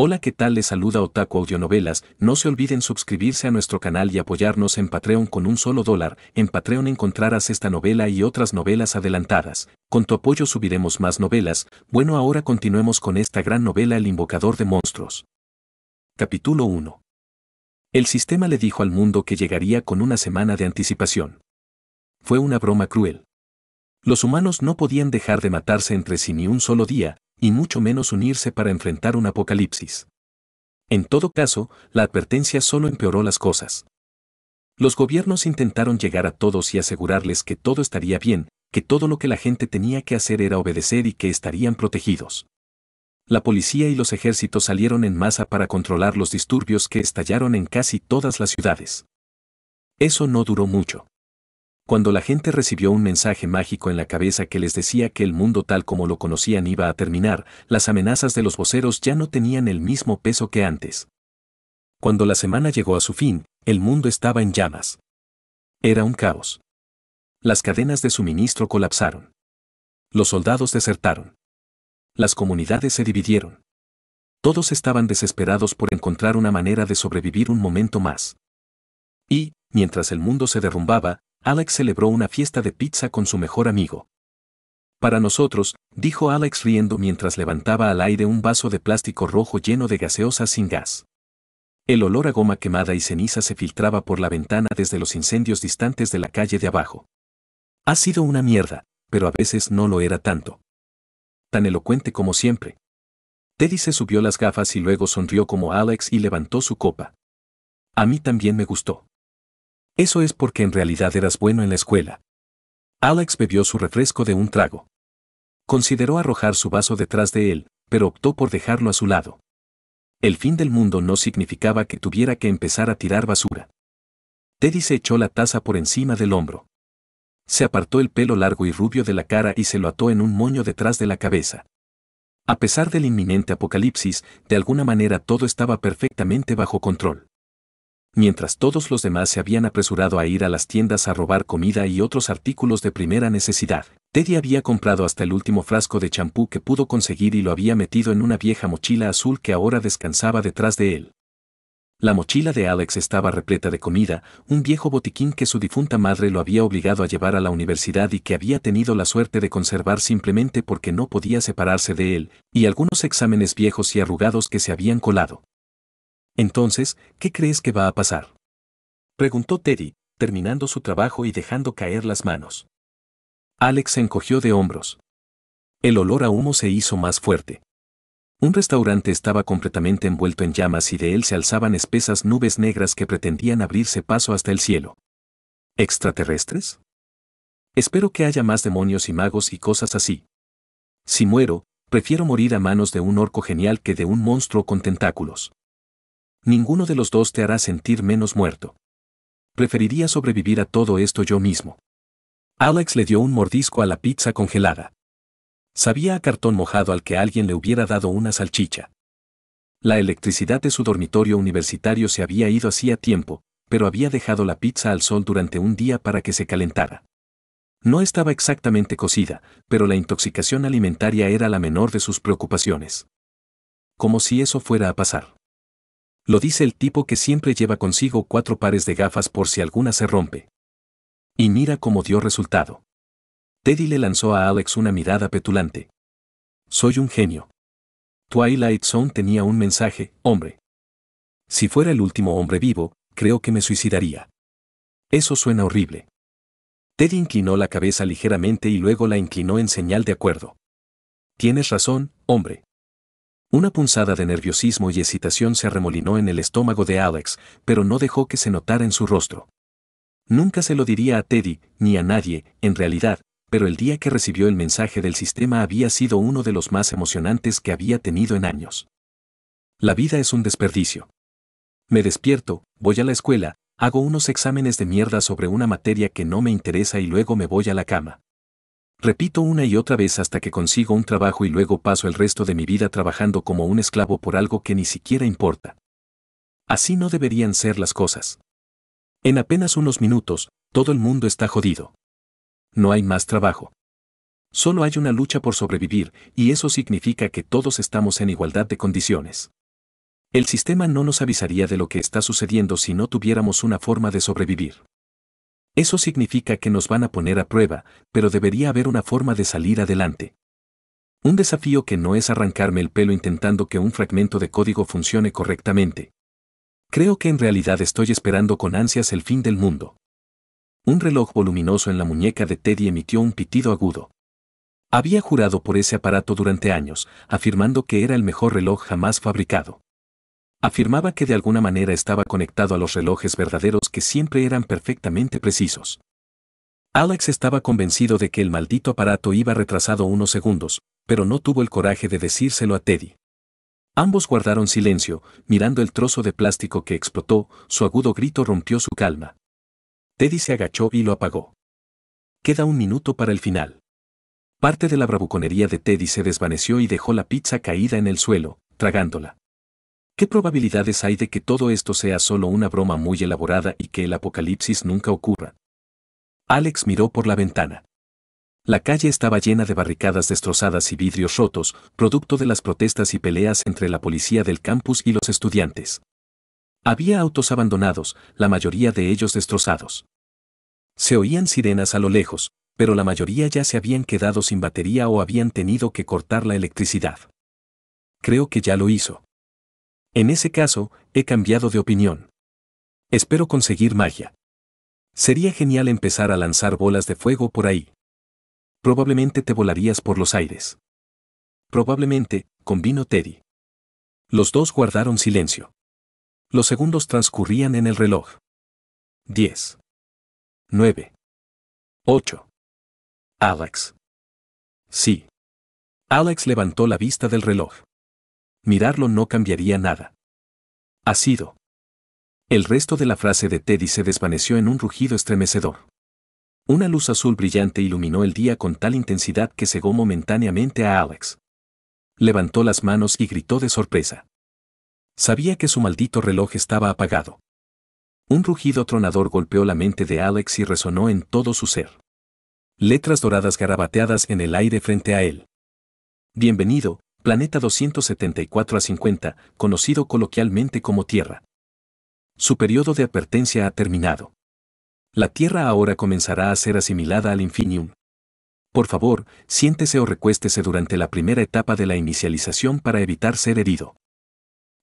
Hola, ¿qué tal? Les saluda Otaku Audionovelas. No se olviden suscribirse a nuestro canal y apoyarnos en Patreon con un solo dólar. En Patreon encontrarás esta novela y otras novelas adelantadas. Con tu apoyo subiremos más novelas. Bueno, ahora continuemos con esta gran novela El Invocador de Monstruos. Capítulo 1. El sistema le dijo al mundo que llegaría con una semana de anticipación. Fue una broma cruel. Los humanos no podían dejar de matarse entre sí ni un solo día, y mucho menos unirse para enfrentar un apocalipsis. En todo caso, la advertencia solo empeoró las cosas. Los gobiernos intentaron llegar a todos y asegurarles que todo estaría bien, que todo lo que la gente tenía que hacer era obedecer y que estarían protegidos. La policía y los ejércitos salieron en masa para controlar los disturbios que estallaron en casi todas las ciudades. Eso no duró mucho cuando la gente recibió un mensaje mágico en la cabeza que les decía que el mundo tal como lo conocían iba a terminar, las amenazas de los voceros ya no tenían el mismo peso que antes. Cuando la semana llegó a su fin, el mundo estaba en llamas. Era un caos. Las cadenas de suministro colapsaron. Los soldados desertaron. Las comunidades se dividieron. Todos estaban desesperados por encontrar una manera de sobrevivir un momento más. Y, mientras el mundo se derrumbaba, Alex celebró una fiesta de pizza con su mejor amigo. Para nosotros, dijo Alex riendo mientras levantaba al aire un vaso de plástico rojo lleno de gaseosa sin gas. El olor a goma quemada y ceniza se filtraba por la ventana desde los incendios distantes de la calle de abajo. Ha sido una mierda, pero a veces no lo era tanto. Tan elocuente como siempre. Teddy se subió las gafas y luego sonrió como Alex y levantó su copa. A mí también me gustó. Eso es porque en realidad eras bueno en la escuela. Alex bebió su refresco de un trago. Consideró arrojar su vaso detrás de él, pero optó por dejarlo a su lado. El fin del mundo no significaba que tuviera que empezar a tirar basura. Teddy se echó la taza por encima del hombro. Se apartó el pelo largo y rubio de la cara y se lo ató en un moño detrás de la cabeza. A pesar del inminente apocalipsis, de alguna manera todo estaba perfectamente bajo control mientras todos los demás se habían apresurado a ir a las tiendas a robar comida y otros artículos de primera necesidad. Teddy había comprado hasta el último frasco de champú que pudo conseguir y lo había metido en una vieja mochila azul que ahora descansaba detrás de él. La mochila de Alex estaba repleta de comida, un viejo botiquín que su difunta madre lo había obligado a llevar a la universidad y que había tenido la suerte de conservar simplemente porque no podía separarse de él, y algunos exámenes viejos y arrugados que se habían colado. Entonces, ¿qué crees que va a pasar? Preguntó Teddy, terminando su trabajo y dejando caer las manos. Alex se encogió de hombros. El olor a humo se hizo más fuerte. Un restaurante estaba completamente envuelto en llamas y de él se alzaban espesas nubes negras que pretendían abrirse paso hasta el cielo. ¿Extraterrestres? Espero que haya más demonios y magos y cosas así. Si muero, prefiero morir a manos de un orco genial que de un monstruo con tentáculos. Ninguno de los dos te hará sentir menos muerto. Preferiría sobrevivir a todo esto yo mismo. Alex le dio un mordisco a la pizza congelada. Sabía a cartón mojado al que alguien le hubiera dado una salchicha. La electricidad de su dormitorio universitario se había ido hacía tiempo, pero había dejado la pizza al sol durante un día para que se calentara. No estaba exactamente cocida, pero la intoxicación alimentaria era la menor de sus preocupaciones. Como si eso fuera a pasar. Lo dice el tipo que siempre lleva consigo cuatro pares de gafas por si alguna se rompe. Y mira cómo dio resultado. Teddy le lanzó a Alex una mirada petulante. Soy un genio. Twilight Zone tenía un mensaje, hombre. Si fuera el último hombre vivo, creo que me suicidaría. Eso suena horrible. Teddy inclinó la cabeza ligeramente y luego la inclinó en señal de acuerdo. Tienes razón, hombre. Una punzada de nerviosismo y excitación se arremolinó en el estómago de Alex, pero no dejó que se notara en su rostro. Nunca se lo diría a Teddy, ni a nadie, en realidad, pero el día que recibió el mensaje del sistema había sido uno de los más emocionantes que había tenido en años. La vida es un desperdicio. Me despierto, voy a la escuela, hago unos exámenes de mierda sobre una materia que no me interesa y luego me voy a la cama. Repito una y otra vez hasta que consigo un trabajo y luego paso el resto de mi vida trabajando como un esclavo por algo que ni siquiera importa. Así no deberían ser las cosas. En apenas unos minutos, todo el mundo está jodido. No hay más trabajo. Solo hay una lucha por sobrevivir, y eso significa que todos estamos en igualdad de condiciones. El sistema no nos avisaría de lo que está sucediendo si no tuviéramos una forma de sobrevivir. Eso significa que nos van a poner a prueba, pero debería haber una forma de salir adelante. Un desafío que no es arrancarme el pelo intentando que un fragmento de código funcione correctamente. Creo que en realidad estoy esperando con ansias el fin del mundo. Un reloj voluminoso en la muñeca de Teddy emitió un pitido agudo. Había jurado por ese aparato durante años, afirmando que era el mejor reloj jamás fabricado. Afirmaba que de alguna manera estaba conectado a los relojes verdaderos que siempre eran perfectamente precisos. Alex estaba convencido de que el maldito aparato iba retrasado unos segundos, pero no tuvo el coraje de decírselo a Teddy. Ambos guardaron silencio, mirando el trozo de plástico que explotó, su agudo grito rompió su calma. Teddy se agachó y lo apagó. Queda un minuto para el final. Parte de la bravuconería de Teddy se desvaneció y dejó la pizza caída en el suelo, tragándola. ¿Qué probabilidades hay de que todo esto sea solo una broma muy elaborada y que el apocalipsis nunca ocurra? Alex miró por la ventana. La calle estaba llena de barricadas destrozadas y vidrios rotos, producto de las protestas y peleas entre la policía del campus y los estudiantes. Había autos abandonados, la mayoría de ellos destrozados. Se oían sirenas a lo lejos, pero la mayoría ya se habían quedado sin batería o habían tenido que cortar la electricidad. Creo que ya lo hizo. En ese caso, he cambiado de opinión. Espero conseguir magia. Sería genial empezar a lanzar bolas de fuego por ahí. Probablemente te volarías por los aires. Probablemente, convino Teddy. Los dos guardaron silencio. Los segundos transcurrían en el reloj. 10. 9. 8. Alex. Sí. Alex levantó la vista del reloj mirarlo no cambiaría nada. Ha sido. El resto de la frase de Teddy se desvaneció en un rugido estremecedor. Una luz azul brillante iluminó el día con tal intensidad que cegó momentáneamente a Alex. Levantó las manos y gritó de sorpresa. Sabía que su maldito reloj estaba apagado. Un rugido tronador golpeó la mente de Alex y resonó en todo su ser. Letras doradas garabateadas en el aire frente a él. Bienvenido, planeta 274 a 50, conocido coloquialmente como Tierra. Su periodo de advertencia ha terminado. La Tierra ahora comenzará a ser asimilada al Infinium. Por favor, siéntese o recuéstese durante la primera etapa de la inicialización para evitar ser herido.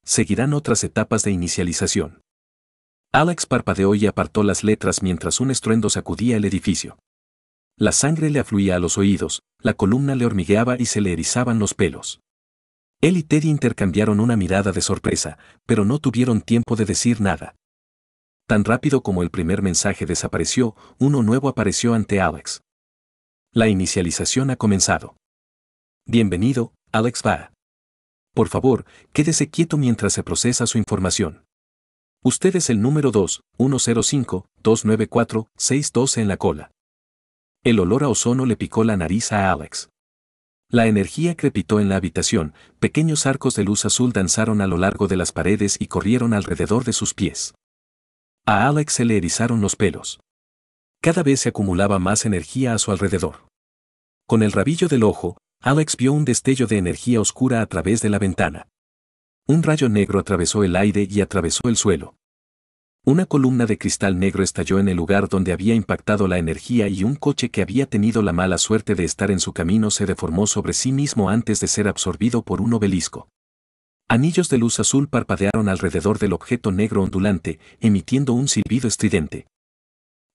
Seguirán otras etapas de inicialización. Alex parpadeó y apartó las letras mientras un estruendo sacudía el edificio. La sangre le afluía a los oídos, la columna le hormigueaba y se le erizaban los pelos. Él y Teddy intercambiaron una mirada de sorpresa, pero no tuvieron tiempo de decir nada. Tan rápido como el primer mensaje desapareció, uno nuevo apareció ante Alex. La inicialización ha comenzado. Bienvenido, Alex va. Por favor, quédese quieto mientras se procesa su información. Usted es el número 2, 105-294-612 en la cola. El olor a ozono le picó la nariz a Alex. La energía crepitó en la habitación, pequeños arcos de luz azul danzaron a lo largo de las paredes y corrieron alrededor de sus pies. A Alex se le erizaron los pelos. Cada vez se acumulaba más energía a su alrededor. Con el rabillo del ojo, Alex vio un destello de energía oscura a través de la ventana. Un rayo negro atravesó el aire y atravesó el suelo. Una columna de cristal negro estalló en el lugar donde había impactado la energía y un coche que había tenido la mala suerte de estar en su camino se deformó sobre sí mismo antes de ser absorbido por un obelisco. Anillos de luz azul parpadearon alrededor del objeto negro ondulante, emitiendo un silbido estridente.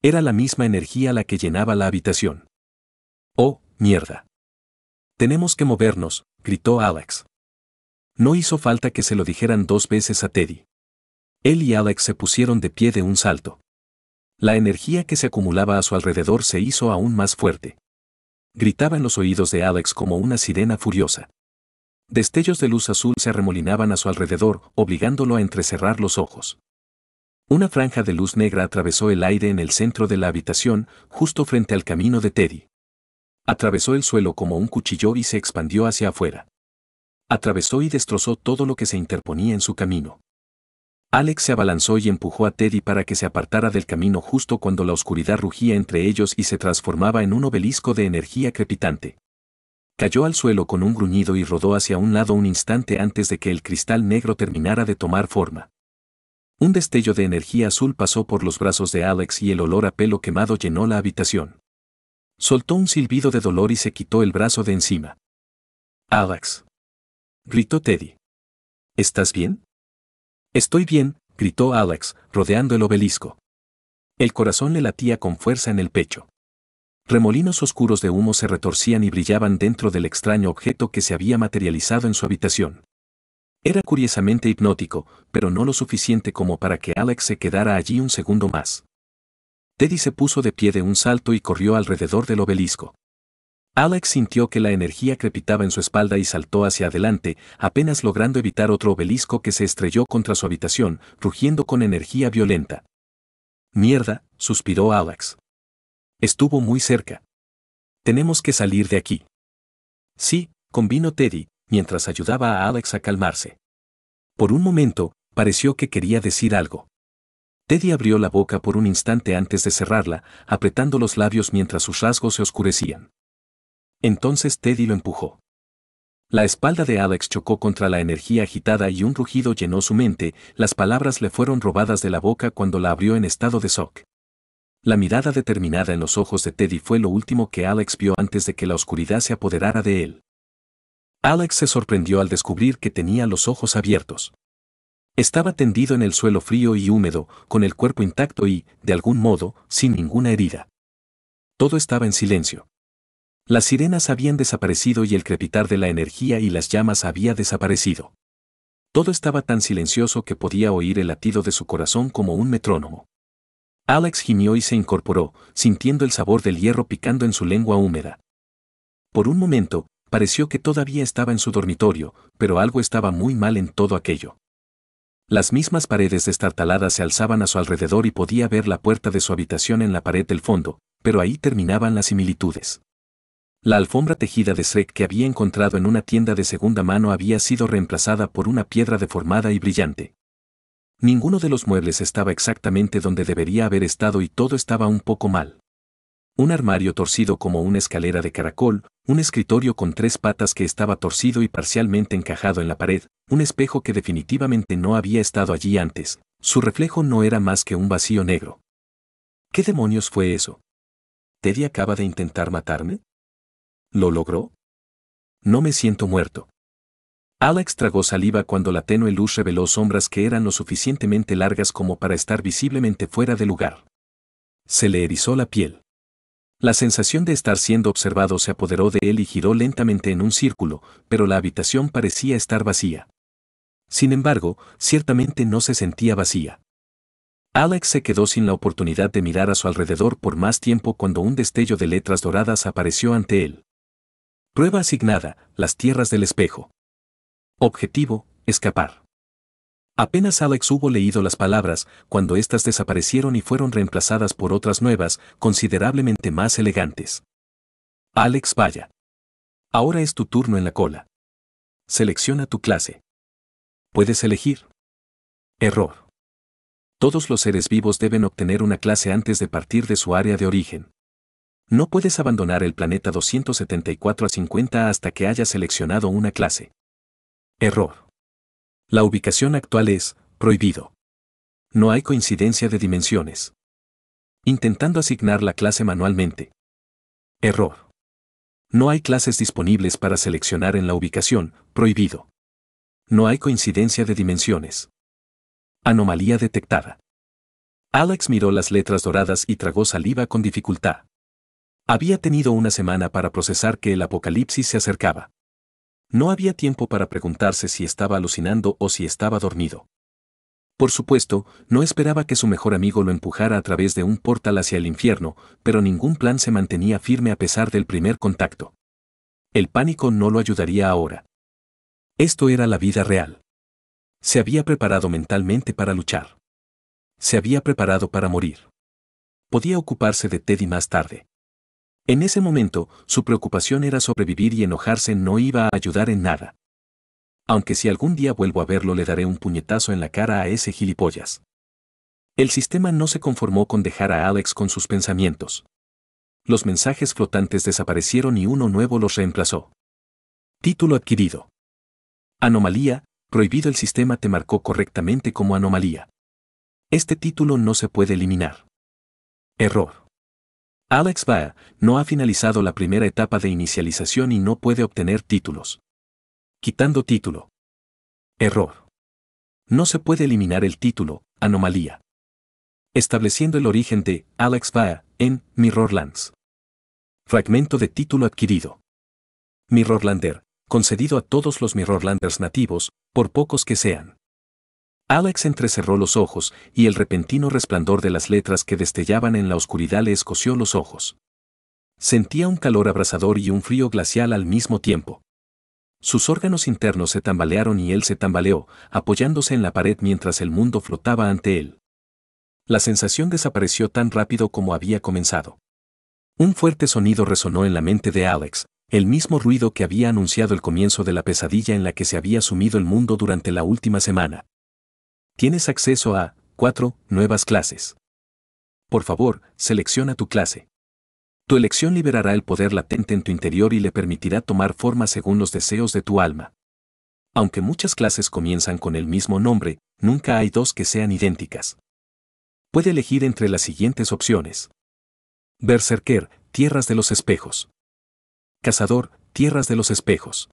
Era la misma energía la que llenaba la habitación. ¡Oh, mierda! Tenemos que movernos, gritó Alex. No hizo falta que se lo dijeran dos veces a Teddy. Él y Alex se pusieron de pie de un salto. La energía que se acumulaba a su alrededor se hizo aún más fuerte. Gritaba en los oídos de Alex como una sirena furiosa. Destellos de luz azul se arremolinaban a su alrededor, obligándolo a entrecerrar los ojos. Una franja de luz negra atravesó el aire en el centro de la habitación, justo frente al camino de Teddy. Atravesó el suelo como un cuchillo y se expandió hacia afuera. Atravesó y destrozó todo lo que se interponía en su camino. Alex se abalanzó y empujó a Teddy para que se apartara del camino justo cuando la oscuridad rugía entre ellos y se transformaba en un obelisco de energía crepitante. Cayó al suelo con un gruñido y rodó hacia un lado un instante antes de que el cristal negro terminara de tomar forma. Un destello de energía azul pasó por los brazos de Alex y el olor a pelo quemado llenó la habitación. Soltó un silbido de dolor y se quitó el brazo de encima. Alex. Gritó Teddy. ¿Estás bien? Estoy bien, gritó Alex, rodeando el obelisco. El corazón le latía con fuerza en el pecho. Remolinos oscuros de humo se retorcían y brillaban dentro del extraño objeto que se había materializado en su habitación. Era curiosamente hipnótico, pero no lo suficiente como para que Alex se quedara allí un segundo más. Teddy se puso de pie de un salto y corrió alrededor del obelisco. Alex sintió que la energía crepitaba en su espalda y saltó hacia adelante, apenas logrando evitar otro obelisco que se estrelló contra su habitación, rugiendo con energía violenta. Mierda, suspiró Alex. Estuvo muy cerca. Tenemos que salir de aquí. Sí, convino Teddy, mientras ayudaba a Alex a calmarse. Por un momento, pareció que quería decir algo. Teddy abrió la boca por un instante antes de cerrarla, apretando los labios mientras sus rasgos se oscurecían. Entonces Teddy lo empujó. La espalda de Alex chocó contra la energía agitada y un rugido llenó su mente, las palabras le fueron robadas de la boca cuando la abrió en estado de shock. La mirada determinada en los ojos de Teddy fue lo último que Alex vio antes de que la oscuridad se apoderara de él. Alex se sorprendió al descubrir que tenía los ojos abiertos. Estaba tendido en el suelo frío y húmedo, con el cuerpo intacto y, de algún modo, sin ninguna herida. Todo estaba en silencio. Las sirenas habían desaparecido y el crepitar de la energía y las llamas había desaparecido. Todo estaba tan silencioso que podía oír el latido de su corazón como un metrónomo. Alex gimió y se incorporó, sintiendo el sabor del hierro picando en su lengua húmeda. Por un momento, pareció que todavía estaba en su dormitorio, pero algo estaba muy mal en todo aquello. Las mismas paredes destartaladas se alzaban a su alrededor y podía ver la puerta de su habitación en la pared del fondo, pero ahí terminaban las similitudes. La alfombra tejida de Shrek que había encontrado en una tienda de segunda mano había sido reemplazada por una piedra deformada y brillante. Ninguno de los muebles estaba exactamente donde debería haber estado y todo estaba un poco mal. Un armario torcido como una escalera de caracol, un escritorio con tres patas que estaba torcido y parcialmente encajado en la pared, un espejo que definitivamente no había estado allí antes, su reflejo no era más que un vacío negro. ¿Qué demonios fue eso? ¿Teddy acaba de intentar matarme? ¿Lo logró? No me siento muerto. Alex tragó saliva cuando la tenue luz reveló sombras que eran lo suficientemente largas como para estar visiblemente fuera de lugar. Se le erizó la piel. La sensación de estar siendo observado se apoderó de él y giró lentamente en un círculo, pero la habitación parecía estar vacía. Sin embargo, ciertamente no se sentía vacía. Alex se quedó sin la oportunidad de mirar a su alrededor por más tiempo cuando un destello de letras doradas apareció ante él. Prueba asignada, las tierras del espejo. Objetivo, escapar. Apenas Alex hubo leído las palabras, cuando éstas desaparecieron y fueron reemplazadas por otras nuevas, considerablemente más elegantes. Alex, vaya. Ahora es tu turno en la cola. Selecciona tu clase. Puedes elegir. Error. Todos los seres vivos deben obtener una clase antes de partir de su área de origen. No puedes abandonar el planeta 274 a 50 hasta que hayas seleccionado una clase. Error. La ubicación actual es prohibido. No hay coincidencia de dimensiones. Intentando asignar la clase manualmente. Error. No hay clases disponibles para seleccionar en la ubicación prohibido. No hay coincidencia de dimensiones. Anomalía detectada. Alex miró las letras doradas y tragó saliva con dificultad. Había tenido una semana para procesar que el apocalipsis se acercaba. No había tiempo para preguntarse si estaba alucinando o si estaba dormido. Por supuesto, no esperaba que su mejor amigo lo empujara a través de un portal hacia el infierno, pero ningún plan se mantenía firme a pesar del primer contacto. El pánico no lo ayudaría ahora. Esto era la vida real. Se había preparado mentalmente para luchar. Se había preparado para morir. Podía ocuparse de Teddy más tarde. En ese momento, su preocupación era sobrevivir y enojarse no iba a ayudar en nada. Aunque si algún día vuelvo a verlo le daré un puñetazo en la cara a ese gilipollas. El sistema no se conformó con dejar a Alex con sus pensamientos. Los mensajes flotantes desaparecieron y uno nuevo los reemplazó. Título adquirido. Anomalía, prohibido el sistema te marcó correctamente como anomalía. Este título no se puede eliminar. Error. Alex Baer no ha finalizado la primera etapa de inicialización y no puede obtener títulos. Quitando título. Error. No se puede eliminar el título, anomalía. Estableciendo el origen de Alex Baer en Mirrorlands. Fragmento de título adquirido. Mirrorlander, concedido a todos los Mirrorlanders nativos, por pocos que sean. Alex entrecerró los ojos, y el repentino resplandor de las letras que destellaban en la oscuridad le escoció los ojos. Sentía un calor abrasador y un frío glacial al mismo tiempo. Sus órganos internos se tambalearon y él se tambaleó, apoyándose en la pared mientras el mundo flotaba ante él. La sensación desapareció tan rápido como había comenzado. Un fuerte sonido resonó en la mente de Alex, el mismo ruido que había anunciado el comienzo de la pesadilla en la que se había sumido el mundo durante la última semana. Tienes acceso a cuatro nuevas clases. Por favor, selecciona tu clase. Tu elección liberará el poder latente en tu interior y le permitirá tomar forma según los deseos de tu alma. Aunque muchas clases comienzan con el mismo nombre, nunca hay dos que sean idénticas. Puede elegir entre las siguientes opciones. Berserker, Tierras de los Espejos. Cazador, Tierras de los Espejos.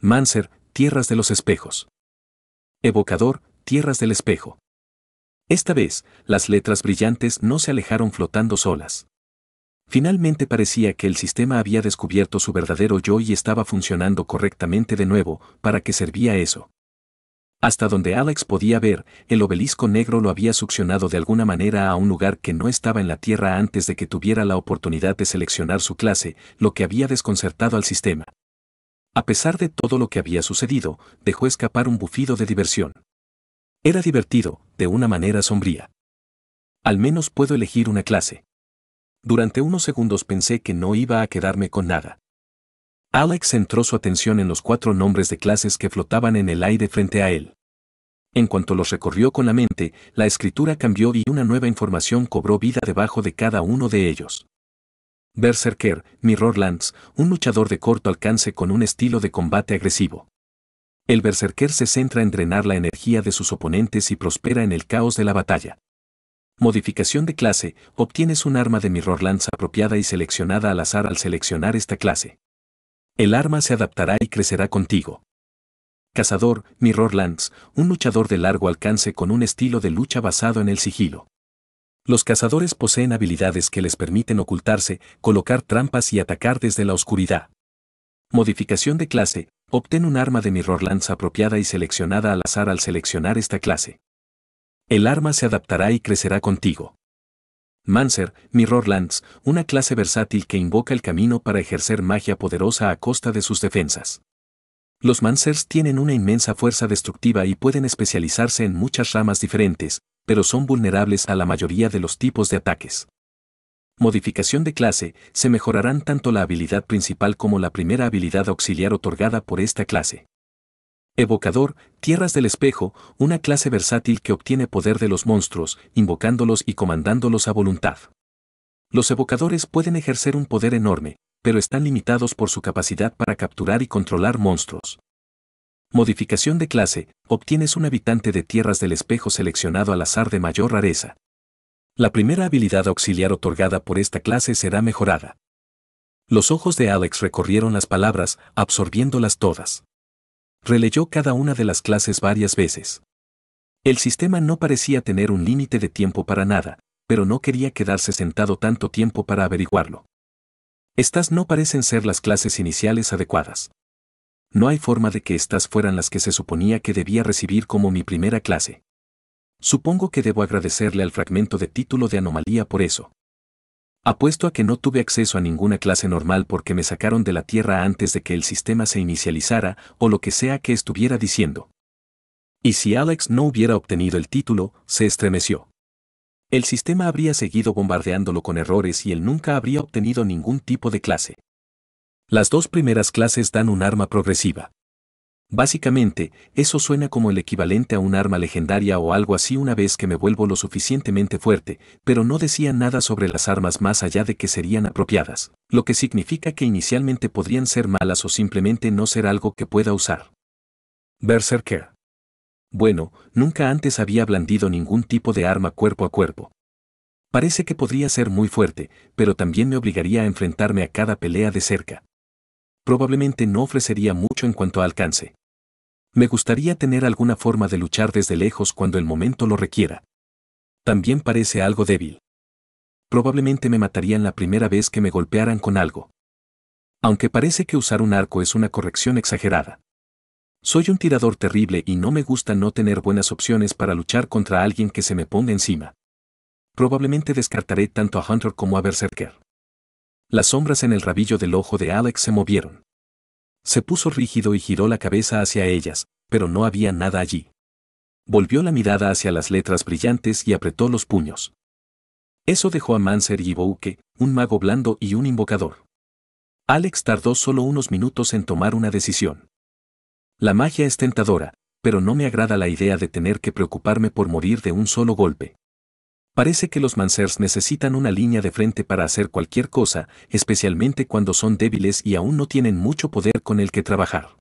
Manser, Tierras de los Espejos. Evocador, tierras del espejo. Esta vez, las letras brillantes no se alejaron flotando solas. Finalmente parecía que el sistema había descubierto su verdadero yo y estaba funcionando correctamente de nuevo, para qué servía eso. Hasta donde Alex podía ver, el obelisco negro lo había succionado de alguna manera a un lugar que no estaba en la Tierra antes de que tuviera la oportunidad de seleccionar su clase, lo que había desconcertado al sistema. A pesar de todo lo que había sucedido, dejó escapar un bufido de diversión. Era divertido, de una manera sombría. Al menos puedo elegir una clase. Durante unos segundos pensé que no iba a quedarme con nada. Alex centró su atención en los cuatro nombres de clases que flotaban en el aire frente a él. En cuanto los recorrió con la mente, la escritura cambió y una nueva información cobró vida debajo de cada uno de ellos. Berserker, Mirrorlands, un luchador de corto alcance con un estilo de combate agresivo. El berserker se centra en drenar la energía de sus oponentes y prospera en el caos de la batalla. Modificación de clase, obtienes un arma de Mirror Lance apropiada y seleccionada al azar al seleccionar esta clase. El arma se adaptará y crecerá contigo. Cazador, Mirror Lance, un luchador de largo alcance con un estilo de lucha basado en el sigilo. Los cazadores poseen habilidades que les permiten ocultarse, colocar trampas y atacar desde la oscuridad. Modificación de clase, Obtén un arma de Mirror Lance apropiada y seleccionada al azar al seleccionar esta clase. El arma se adaptará y crecerá contigo. Mancer, Mirror Lance, una clase versátil que invoca el camino para ejercer magia poderosa a costa de sus defensas. Los Mancers tienen una inmensa fuerza destructiva y pueden especializarse en muchas ramas diferentes, pero son vulnerables a la mayoría de los tipos de ataques modificación de clase, se mejorarán tanto la habilidad principal como la primera habilidad auxiliar otorgada por esta clase. Evocador, Tierras del Espejo, una clase versátil que obtiene poder de los monstruos, invocándolos y comandándolos a voluntad. Los evocadores pueden ejercer un poder enorme, pero están limitados por su capacidad para capturar y controlar monstruos. Modificación de clase, obtienes un habitante de Tierras del Espejo seleccionado al azar de mayor rareza. La primera habilidad auxiliar otorgada por esta clase será mejorada. Los ojos de Alex recorrieron las palabras, absorbiéndolas todas. Releyó cada una de las clases varias veces. El sistema no parecía tener un límite de tiempo para nada, pero no quería quedarse sentado tanto tiempo para averiguarlo. Estas no parecen ser las clases iniciales adecuadas. No hay forma de que estas fueran las que se suponía que debía recibir como mi primera clase. Supongo que debo agradecerle al fragmento de título de anomalía por eso. Apuesto a que no tuve acceso a ninguna clase normal porque me sacaron de la Tierra antes de que el sistema se inicializara o lo que sea que estuviera diciendo. Y si Alex no hubiera obtenido el título, se estremeció. El sistema habría seguido bombardeándolo con errores y él nunca habría obtenido ningún tipo de clase. Las dos primeras clases dan un arma progresiva. Básicamente, eso suena como el equivalente a un arma legendaria o algo así una vez que me vuelvo lo suficientemente fuerte, pero no decía nada sobre las armas más allá de que serían apropiadas, lo que significa que inicialmente podrían ser malas o simplemente no ser algo que pueda usar. Berserker. Bueno, nunca antes había blandido ningún tipo de arma cuerpo a cuerpo. Parece que podría ser muy fuerte, pero también me obligaría a enfrentarme a cada pelea de cerca probablemente no ofrecería mucho en cuanto a alcance. Me gustaría tener alguna forma de luchar desde lejos cuando el momento lo requiera. También parece algo débil. Probablemente me matarían la primera vez que me golpearan con algo. Aunque parece que usar un arco es una corrección exagerada. Soy un tirador terrible y no me gusta no tener buenas opciones para luchar contra alguien que se me ponga encima. Probablemente descartaré tanto a Hunter como a Berserker. Las sombras en el rabillo del ojo de Alex se movieron. Se puso rígido y giró la cabeza hacia ellas, pero no había nada allí. Volvió la mirada hacia las letras brillantes y apretó los puños. Eso dejó a Manser y Bouke, un mago blando y un invocador. Alex tardó solo unos minutos en tomar una decisión. La magia es tentadora, pero no me agrada la idea de tener que preocuparme por morir de un solo golpe. Parece que los Mansers necesitan una línea de frente para hacer cualquier cosa, especialmente cuando son débiles y aún no tienen mucho poder con el que trabajar.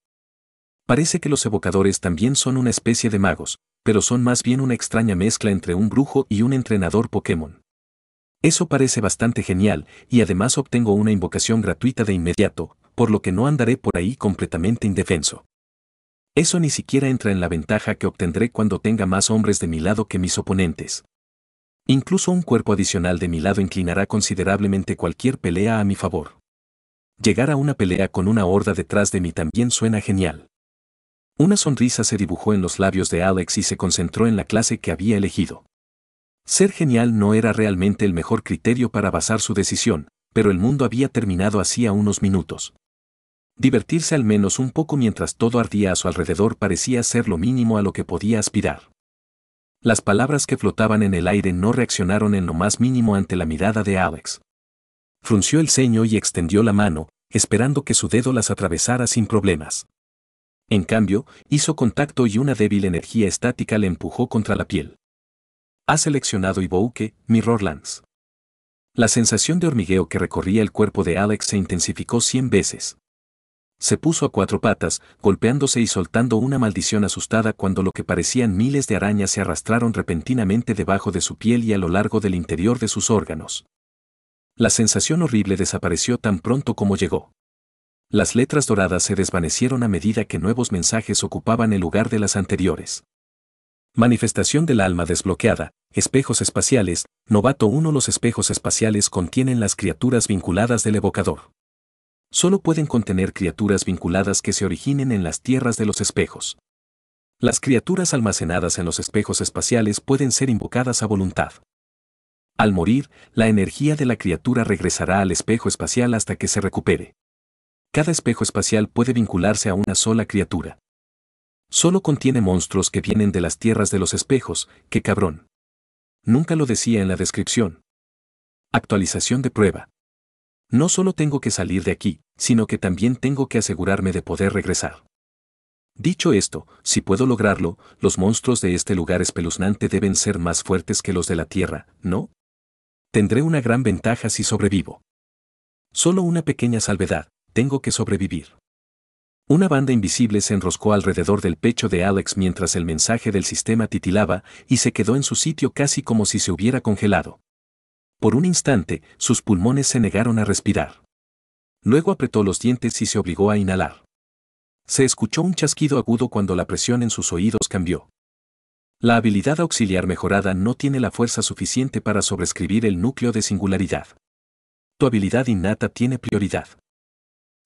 Parece que los evocadores también son una especie de magos, pero son más bien una extraña mezcla entre un brujo y un entrenador Pokémon. Eso parece bastante genial, y además obtengo una invocación gratuita de inmediato, por lo que no andaré por ahí completamente indefenso. Eso ni siquiera entra en la ventaja que obtendré cuando tenga más hombres de mi lado que mis oponentes. Incluso un cuerpo adicional de mi lado inclinará considerablemente cualquier pelea a mi favor. Llegar a una pelea con una horda detrás de mí también suena genial. Una sonrisa se dibujó en los labios de Alex y se concentró en la clase que había elegido. Ser genial no era realmente el mejor criterio para basar su decisión, pero el mundo había terminado hacía unos minutos. Divertirse al menos un poco mientras todo ardía a su alrededor parecía ser lo mínimo a lo que podía aspirar. Las palabras que flotaban en el aire no reaccionaron en lo más mínimo ante la mirada de Alex. Frunció el ceño y extendió la mano, esperando que su dedo las atravesara sin problemas. En cambio, hizo contacto y una débil energía estática le empujó contra la piel. Ha seleccionado Ibouke, Mirrorlands. La sensación de hormigueo que recorría el cuerpo de Alex se intensificó cien veces. Se puso a cuatro patas, golpeándose y soltando una maldición asustada cuando lo que parecían miles de arañas se arrastraron repentinamente debajo de su piel y a lo largo del interior de sus órganos. La sensación horrible desapareció tan pronto como llegó. Las letras doradas se desvanecieron a medida que nuevos mensajes ocupaban el lugar de las anteriores. Manifestación del alma desbloqueada, espejos espaciales, novato 1 Los espejos espaciales contienen las criaturas vinculadas del evocador solo pueden contener criaturas vinculadas que se originen en las tierras de los espejos. Las criaturas almacenadas en los espejos espaciales pueden ser invocadas a voluntad. Al morir, la energía de la criatura regresará al espejo espacial hasta que se recupere. Cada espejo espacial puede vincularse a una sola criatura. Solo contiene monstruos que vienen de las tierras de los espejos, qué cabrón. Nunca lo decía en la descripción. Actualización de prueba. No solo tengo que salir de aquí, sino que también tengo que asegurarme de poder regresar. Dicho esto, si puedo lograrlo, los monstruos de este lugar espeluznante deben ser más fuertes que los de la Tierra, ¿no? Tendré una gran ventaja si sobrevivo. Solo una pequeña salvedad, tengo que sobrevivir. Una banda invisible se enroscó alrededor del pecho de Alex mientras el mensaje del sistema titilaba y se quedó en su sitio casi como si se hubiera congelado. Por un instante, sus pulmones se negaron a respirar. Luego apretó los dientes y se obligó a inhalar. Se escuchó un chasquido agudo cuando la presión en sus oídos cambió. La habilidad auxiliar mejorada no tiene la fuerza suficiente para sobrescribir el núcleo de singularidad. Tu habilidad innata tiene prioridad.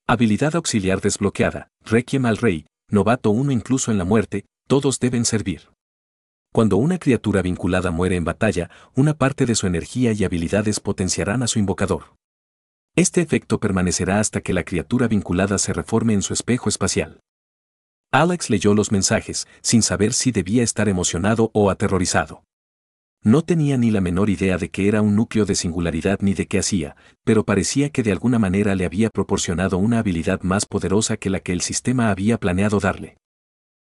Habilidad auxiliar desbloqueada, Requiem al Rey, Novato uno incluso en la muerte, todos deben servir. Cuando una criatura vinculada muere en batalla, una parte de su energía y habilidades potenciarán a su invocador. Este efecto permanecerá hasta que la criatura vinculada se reforme en su espejo espacial. Alex leyó los mensajes, sin saber si debía estar emocionado o aterrorizado. No tenía ni la menor idea de que era un núcleo de singularidad ni de qué hacía, pero parecía que de alguna manera le había proporcionado una habilidad más poderosa que la que el sistema había planeado darle.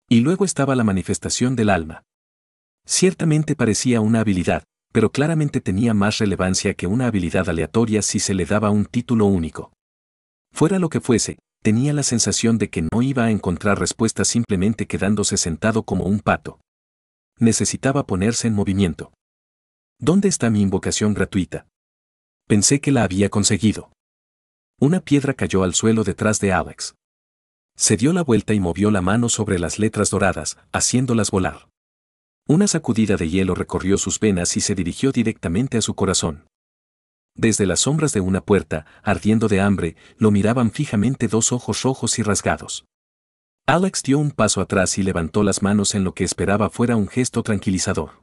Y luego estaba la manifestación del alma. Ciertamente parecía una habilidad, pero claramente tenía más relevancia que una habilidad aleatoria si se le daba un título único. Fuera lo que fuese, tenía la sensación de que no iba a encontrar respuesta simplemente quedándose sentado como un pato. Necesitaba ponerse en movimiento. ¿Dónde está mi invocación gratuita? Pensé que la había conseguido. Una piedra cayó al suelo detrás de Alex. Se dio la vuelta y movió la mano sobre las letras doradas, haciéndolas volar. Una sacudida de hielo recorrió sus venas y se dirigió directamente a su corazón. Desde las sombras de una puerta, ardiendo de hambre, lo miraban fijamente dos ojos rojos y rasgados. Alex dio un paso atrás y levantó las manos en lo que esperaba fuera un gesto tranquilizador.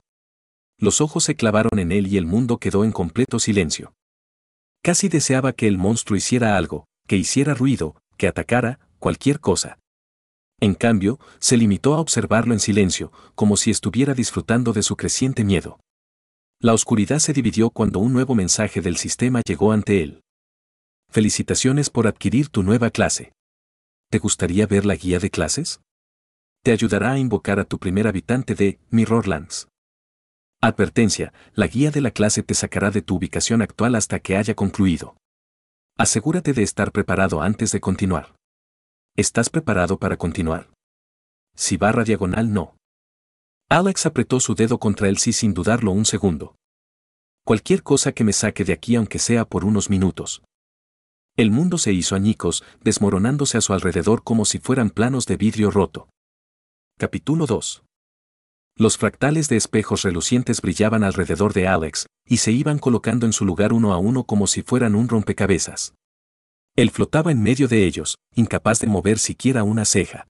Los ojos se clavaron en él y el mundo quedó en completo silencio. Casi deseaba que el monstruo hiciera algo, que hiciera ruido, que atacara, cualquier cosa. En cambio, se limitó a observarlo en silencio, como si estuviera disfrutando de su creciente miedo. La oscuridad se dividió cuando un nuevo mensaje del sistema llegó ante él. Felicitaciones por adquirir tu nueva clase. ¿Te gustaría ver la guía de clases? Te ayudará a invocar a tu primer habitante de Mirrorlands. Advertencia, la guía de la clase te sacará de tu ubicación actual hasta que haya concluido. Asegúrate de estar preparado antes de continuar. ¿Estás preparado para continuar? Si barra diagonal no. Alex apretó su dedo contra el sí sin dudarlo un segundo. Cualquier cosa que me saque de aquí aunque sea por unos minutos. El mundo se hizo añicos, desmoronándose a su alrededor como si fueran planos de vidrio roto. Capítulo 2. Los fractales de espejos relucientes brillaban alrededor de Alex, y se iban colocando en su lugar uno a uno como si fueran un rompecabezas. Él flotaba en medio de ellos, incapaz de mover siquiera una ceja.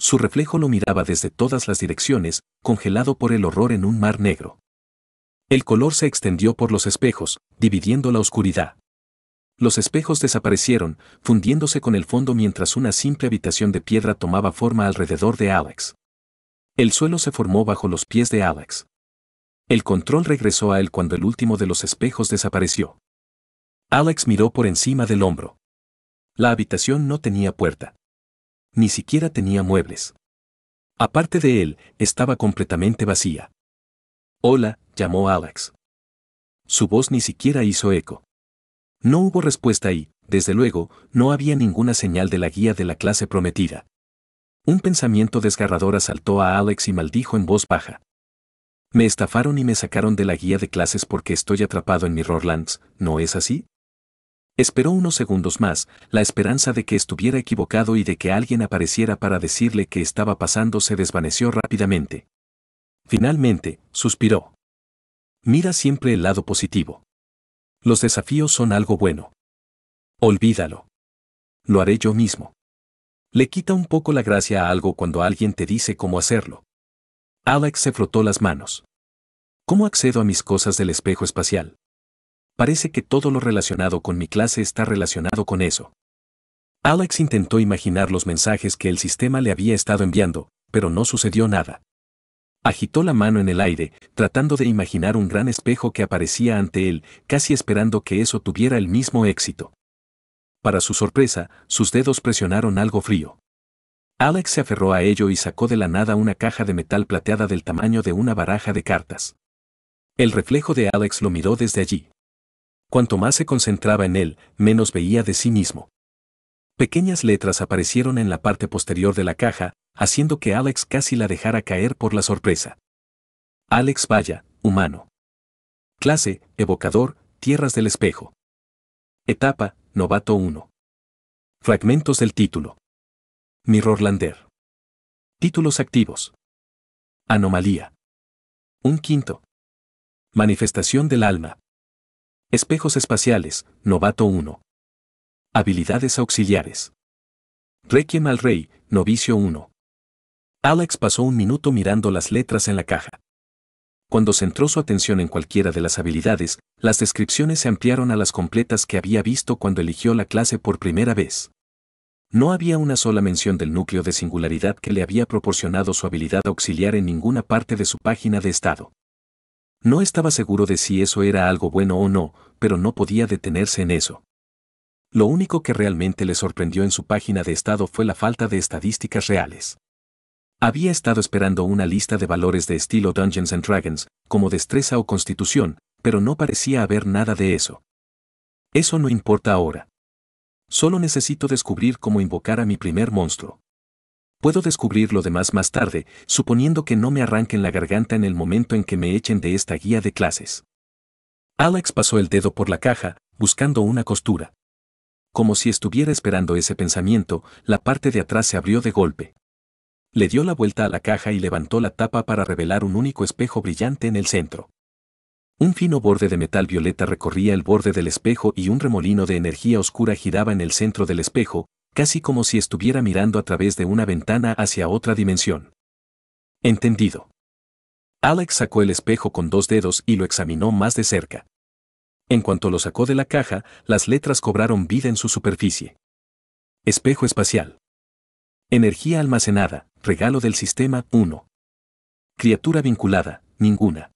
Su reflejo lo miraba desde todas las direcciones, congelado por el horror en un mar negro. El color se extendió por los espejos, dividiendo la oscuridad. Los espejos desaparecieron, fundiéndose con el fondo mientras una simple habitación de piedra tomaba forma alrededor de Alex. El suelo se formó bajo los pies de Alex. El control regresó a él cuando el último de los espejos desapareció. Alex miró por encima del hombro. La habitación no tenía puerta. Ni siquiera tenía muebles. Aparte de él, estaba completamente vacía. Hola, llamó Alex. Su voz ni siquiera hizo eco. No hubo respuesta y, desde luego, no había ninguna señal de la guía de la clase prometida. Un pensamiento desgarrador asaltó a Alex y maldijo en voz baja. Me estafaron y me sacaron de la guía de clases porque estoy atrapado en mi Rorlands, ¿no es así? Esperó unos segundos más, la esperanza de que estuviera equivocado y de que alguien apareciera para decirle que estaba pasando se desvaneció rápidamente. Finalmente, suspiró. Mira siempre el lado positivo. Los desafíos son algo bueno. Olvídalo. Lo haré yo mismo. Le quita un poco la gracia a algo cuando alguien te dice cómo hacerlo. Alex se frotó las manos. ¿Cómo accedo a mis cosas del espejo espacial? Parece que todo lo relacionado con mi clase está relacionado con eso. Alex intentó imaginar los mensajes que el sistema le había estado enviando, pero no sucedió nada. Agitó la mano en el aire, tratando de imaginar un gran espejo que aparecía ante él, casi esperando que eso tuviera el mismo éxito. Para su sorpresa, sus dedos presionaron algo frío. Alex se aferró a ello y sacó de la nada una caja de metal plateada del tamaño de una baraja de cartas. El reflejo de Alex lo miró desde allí cuanto más se concentraba en él, menos veía de sí mismo. Pequeñas letras aparecieron en la parte posterior de la caja, haciendo que Alex casi la dejara caer por la sorpresa. Alex Vaya, humano. Clase, evocador, tierras del espejo. Etapa, novato 1. Fragmentos del título. Mirrorlander. Títulos activos. Anomalía. Un quinto. Manifestación del alma. Espejos espaciales, novato 1. Habilidades auxiliares. Requiem al rey, novicio 1. Alex pasó un minuto mirando las letras en la caja. Cuando centró su atención en cualquiera de las habilidades, las descripciones se ampliaron a las completas que había visto cuando eligió la clase por primera vez. No había una sola mención del núcleo de singularidad que le había proporcionado su habilidad auxiliar en ninguna parte de su página de estado. No estaba seguro de si eso era algo bueno o no, pero no podía detenerse en eso. Lo único que realmente le sorprendió en su página de estado fue la falta de estadísticas reales. Había estado esperando una lista de valores de estilo Dungeons and Dragons, como destreza o constitución, pero no parecía haber nada de eso. Eso no importa ahora. Solo necesito descubrir cómo invocar a mi primer monstruo. Puedo descubrir lo demás más tarde, suponiendo que no me arranquen la garganta en el momento en que me echen de esta guía de clases. Alex pasó el dedo por la caja, buscando una costura. Como si estuviera esperando ese pensamiento, la parte de atrás se abrió de golpe. Le dio la vuelta a la caja y levantó la tapa para revelar un único espejo brillante en el centro. Un fino borde de metal violeta recorría el borde del espejo y un remolino de energía oscura giraba en el centro del espejo, casi como si estuviera mirando a través de una ventana hacia otra dimensión. Entendido. Alex sacó el espejo con dos dedos y lo examinó más de cerca. En cuanto lo sacó de la caja, las letras cobraron vida en su superficie. Espejo espacial. Energía almacenada, regalo del sistema 1. Criatura vinculada, ninguna.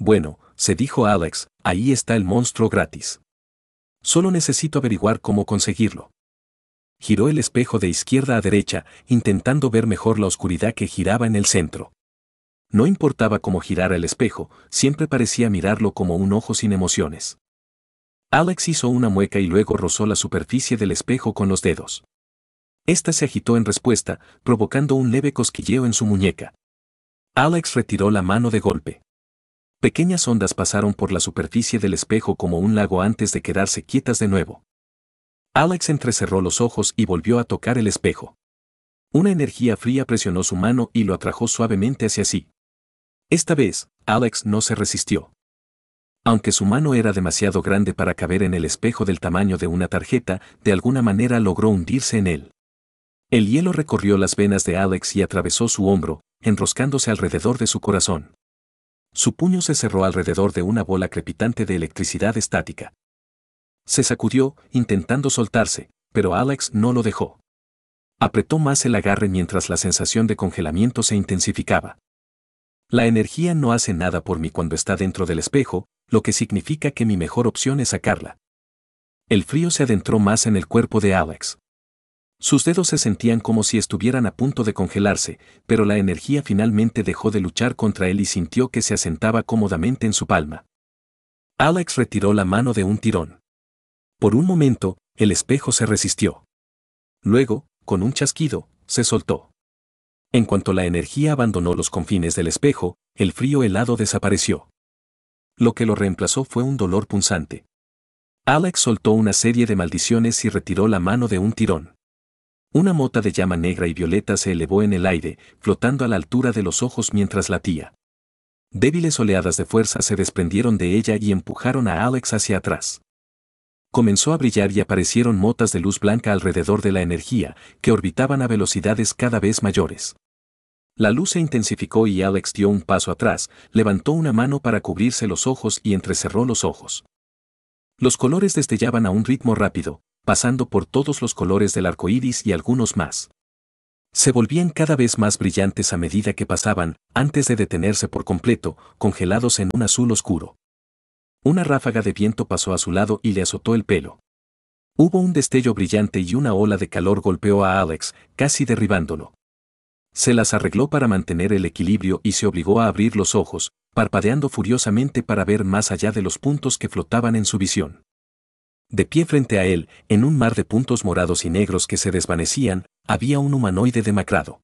Bueno, se dijo Alex, ahí está el monstruo gratis. Solo necesito averiguar cómo conseguirlo giró el espejo de izquierda a derecha, intentando ver mejor la oscuridad que giraba en el centro. No importaba cómo girara el espejo, siempre parecía mirarlo como un ojo sin emociones. Alex hizo una mueca y luego rozó la superficie del espejo con los dedos. Esta se agitó en respuesta, provocando un leve cosquilleo en su muñeca. Alex retiró la mano de golpe. Pequeñas ondas pasaron por la superficie del espejo como un lago antes de quedarse quietas de nuevo. Alex entrecerró los ojos y volvió a tocar el espejo. Una energía fría presionó su mano y lo atrajo suavemente hacia sí. Esta vez, Alex no se resistió. Aunque su mano era demasiado grande para caber en el espejo del tamaño de una tarjeta, de alguna manera logró hundirse en él. El hielo recorrió las venas de Alex y atravesó su hombro, enroscándose alrededor de su corazón. Su puño se cerró alrededor de una bola crepitante de electricidad estática. Se sacudió, intentando soltarse, pero Alex no lo dejó. Apretó más el agarre mientras la sensación de congelamiento se intensificaba. La energía no hace nada por mí cuando está dentro del espejo, lo que significa que mi mejor opción es sacarla. El frío se adentró más en el cuerpo de Alex. Sus dedos se sentían como si estuvieran a punto de congelarse, pero la energía finalmente dejó de luchar contra él y sintió que se asentaba cómodamente en su palma. Alex retiró la mano de un tirón. Por un momento, el espejo se resistió. Luego, con un chasquido, se soltó. En cuanto la energía abandonó los confines del espejo, el frío helado desapareció. Lo que lo reemplazó fue un dolor punzante. Alex soltó una serie de maldiciones y retiró la mano de un tirón. Una mota de llama negra y violeta se elevó en el aire, flotando a la altura de los ojos mientras latía. Débiles oleadas de fuerza se desprendieron de ella y empujaron a Alex hacia atrás comenzó a brillar y aparecieron motas de luz blanca alrededor de la energía, que orbitaban a velocidades cada vez mayores. La luz se intensificó y Alex dio un paso atrás, levantó una mano para cubrirse los ojos y entrecerró los ojos. Los colores destellaban a un ritmo rápido, pasando por todos los colores del arco iris y algunos más. Se volvían cada vez más brillantes a medida que pasaban, antes de detenerse por completo, congelados en un azul oscuro. Una ráfaga de viento pasó a su lado y le azotó el pelo. Hubo un destello brillante y una ola de calor golpeó a Alex, casi derribándolo. Se las arregló para mantener el equilibrio y se obligó a abrir los ojos, parpadeando furiosamente para ver más allá de los puntos que flotaban en su visión. De pie frente a él, en un mar de puntos morados y negros que se desvanecían, había un humanoide demacrado.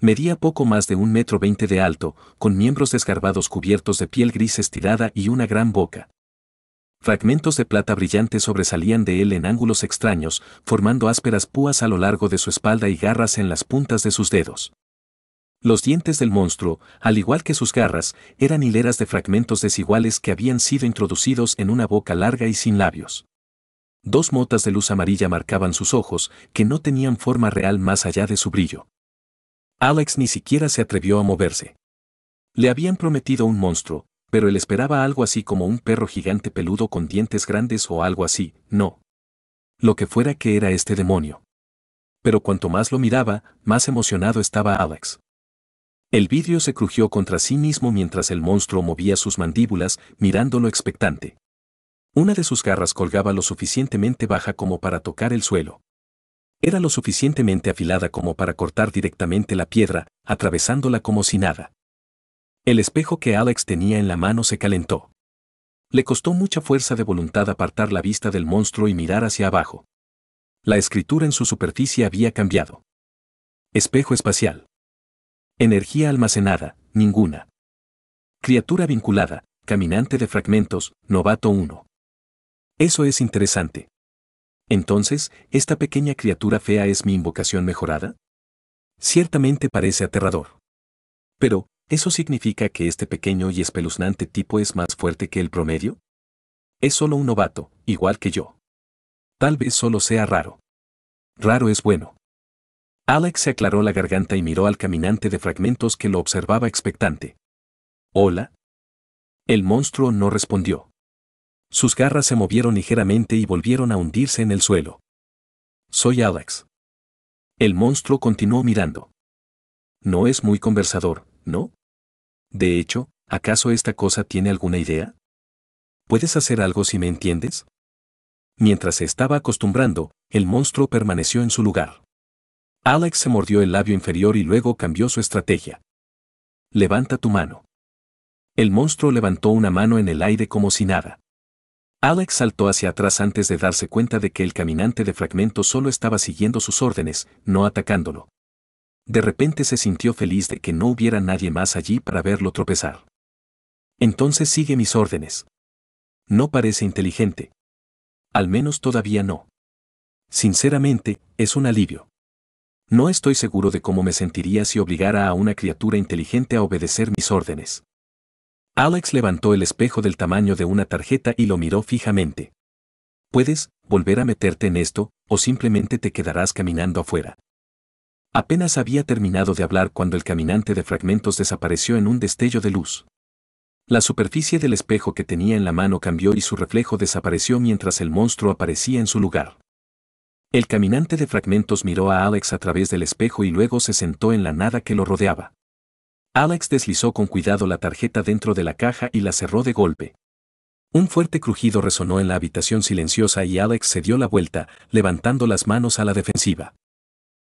Medía poco más de un metro veinte de alto, con miembros desgarbados cubiertos de piel gris estirada y una gran boca. Fragmentos de plata brillante sobresalían de él en ángulos extraños, formando ásperas púas a lo largo de su espalda y garras en las puntas de sus dedos. Los dientes del monstruo, al igual que sus garras, eran hileras de fragmentos desiguales que habían sido introducidos en una boca larga y sin labios. Dos motas de luz amarilla marcaban sus ojos, que no tenían forma real más allá de su brillo. Alex ni siquiera se atrevió a moverse. Le habían prometido un monstruo, pero él esperaba algo así como un perro gigante peludo con dientes grandes o algo así, no. Lo que fuera que era este demonio. Pero cuanto más lo miraba, más emocionado estaba Alex. El vidrio se crujió contra sí mismo mientras el monstruo movía sus mandíbulas, mirándolo expectante. Una de sus garras colgaba lo suficientemente baja como para tocar el suelo. Era lo suficientemente afilada como para cortar directamente la piedra, atravesándola como si nada. El espejo que Alex tenía en la mano se calentó. Le costó mucha fuerza de voluntad apartar la vista del monstruo y mirar hacia abajo. La escritura en su superficie había cambiado. Espejo espacial. Energía almacenada, ninguna. Criatura vinculada, caminante de fragmentos, novato 1. Eso es interesante. Entonces, ¿esta pequeña criatura fea es mi invocación mejorada? Ciertamente parece aterrador. Pero, ¿eso significa que este pequeño y espeluznante tipo es más fuerte que el promedio? Es solo un novato, igual que yo. Tal vez solo sea raro. Raro es bueno. Alex se aclaró la garganta y miró al caminante de fragmentos que lo observaba expectante. Hola. El monstruo no respondió. Sus garras se movieron ligeramente y volvieron a hundirse en el suelo. Soy Alex. El monstruo continuó mirando. No es muy conversador, ¿no? De hecho, ¿acaso esta cosa tiene alguna idea? ¿Puedes hacer algo si me entiendes? Mientras se estaba acostumbrando, el monstruo permaneció en su lugar. Alex se mordió el labio inferior y luego cambió su estrategia. Levanta tu mano. El monstruo levantó una mano en el aire como si nada. Alex saltó hacia atrás antes de darse cuenta de que el caminante de fragmentos solo estaba siguiendo sus órdenes, no atacándolo. De repente se sintió feliz de que no hubiera nadie más allí para verlo tropezar. Entonces sigue mis órdenes. No parece inteligente. Al menos todavía no. Sinceramente, es un alivio. No estoy seguro de cómo me sentiría si obligara a una criatura inteligente a obedecer mis órdenes. Alex levantó el espejo del tamaño de una tarjeta y lo miró fijamente. Puedes volver a meterte en esto, o simplemente te quedarás caminando afuera. Apenas había terminado de hablar cuando el caminante de fragmentos desapareció en un destello de luz. La superficie del espejo que tenía en la mano cambió y su reflejo desapareció mientras el monstruo aparecía en su lugar. El caminante de fragmentos miró a Alex a través del espejo y luego se sentó en la nada que lo rodeaba. Alex deslizó con cuidado la tarjeta dentro de la caja y la cerró de golpe. Un fuerte crujido resonó en la habitación silenciosa y Alex se dio la vuelta, levantando las manos a la defensiva.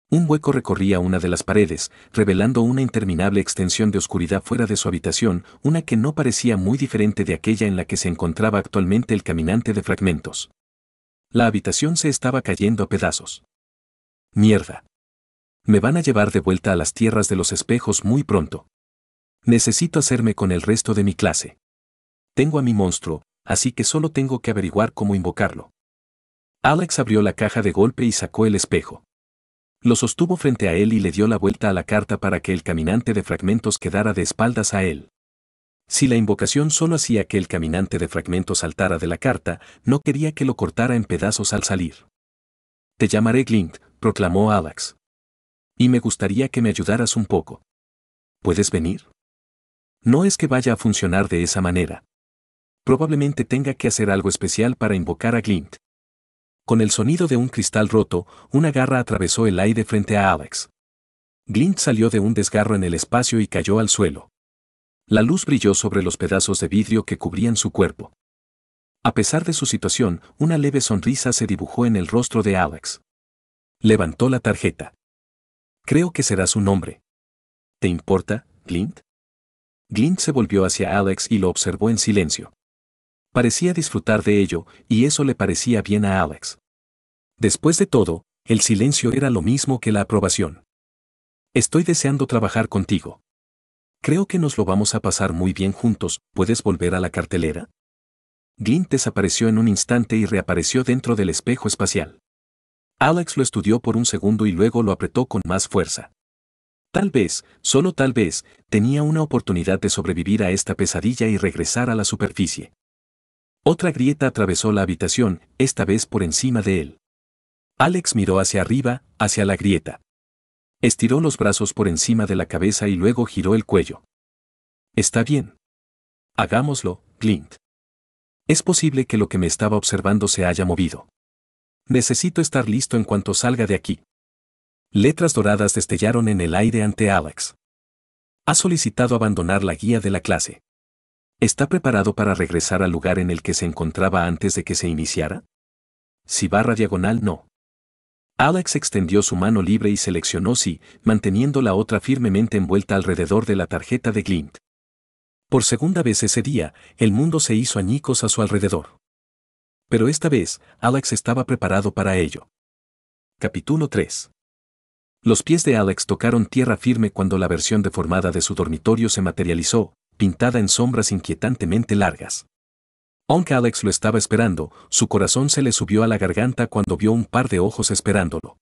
Un hueco recorría una de las paredes, revelando una interminable extensión de oscuridad fuera de su habitación, una que no parecía muy diferente de aquella en la que se encontraba actualmente el caminante de fragmentos. La habitación se estaba cayendo a pedazos. Mierda me van a llevar de vuelta a las tierras de los espejos muy pronto. Necesito hacerme con el resto de mi clase. Tengo a mi monstruo, así que solo tengo que averiguar cómo invocarlo. Alex abrió la caja de golpe y sacó el espejo. Lo sostuvo frente a él y le dio la vuelta a la carta para que el caminante de fragmentos quedara de espaldas a él. Si la invocación solo hacía que el caminante de fragmentos saltara de la carta, no quería que lo cortara en pedazos al salir. Te llamaré Glint, proclamó Alex. Y me gustaría que me ayudaras un poco. ¿Puedes venir? No es que vaya a funcionar de esa manera. Probablemente tenga que hacer algo especial para invocar a Glint. Con el sonido de un cristal roto, una garra atravesó el aire frente a Alex. Glint salió de un desgarro en el espacio y cayó al suelo. La luz brilló sobre los pedazos de vidrio que cubrían su cuerpo. A pesar de su situación, una leve sonrisa se dibujó en el rostro de Alex. Levantó la tarjeta. Creo que será su nombre. ¿Te importa, Glint? Glint se volvió hacia Alex y lo observó en silencio. Parecía disfrutar de ello, y eso le parecía bien a Alex. Después de todo, el silencio era lo mismo que la aprobación. Estoy deseando trabajar contigo. Creo que nos lo vamos a pasar muy bien juntos, ¿puedes volver a la cartelera? Glint desapareció en un instante y reapareció dentro del espejo espacial. Alex lo estudió por un segundo y luego lo apretó con más fuerza. Tal vez, solo tal vez, tenía una oportunidad de sobrevivir a esta pesadilla y regresar a la superficie. Otra grieta atravesó la habitación, esta vez por encima de él. Alex miró hacia arriba, hacia la grieta. Estiró los brazos por encima de la cabeza y luego giró el cuello. Está bien. Hagámoslo, Clint. Es posible que lo que me estaba observando se haya movido. Necesito estar listo en cuanto salga de aquí. Letras doradas destellaron en el aire ante Alex. Ha solicitado abandonar la guía de la clase. ¿Está preparado para regresar al lugar en el que se encontraba antes de que se iniciara? Si barra diagonal no. Alex extendió su mano libre y seleccionó sí, manteniendo la otra firmemente envuelta alrededor de la tarjeta de Glint. Por segunda vez ese día, el mundo se hizo añicos a su alrededor pero esta vez, Alex estaba preparado para ello. Capítulo 3. Los pies de Alex tocaron tierra firme cuando la versión deformada de su dormitorio se materializó, pintada en sombras inquietantemente largas. Aunque Alex lo estaba esperando, su corazón se le subió a la garganta cuando vio un par de ojos esperándolo.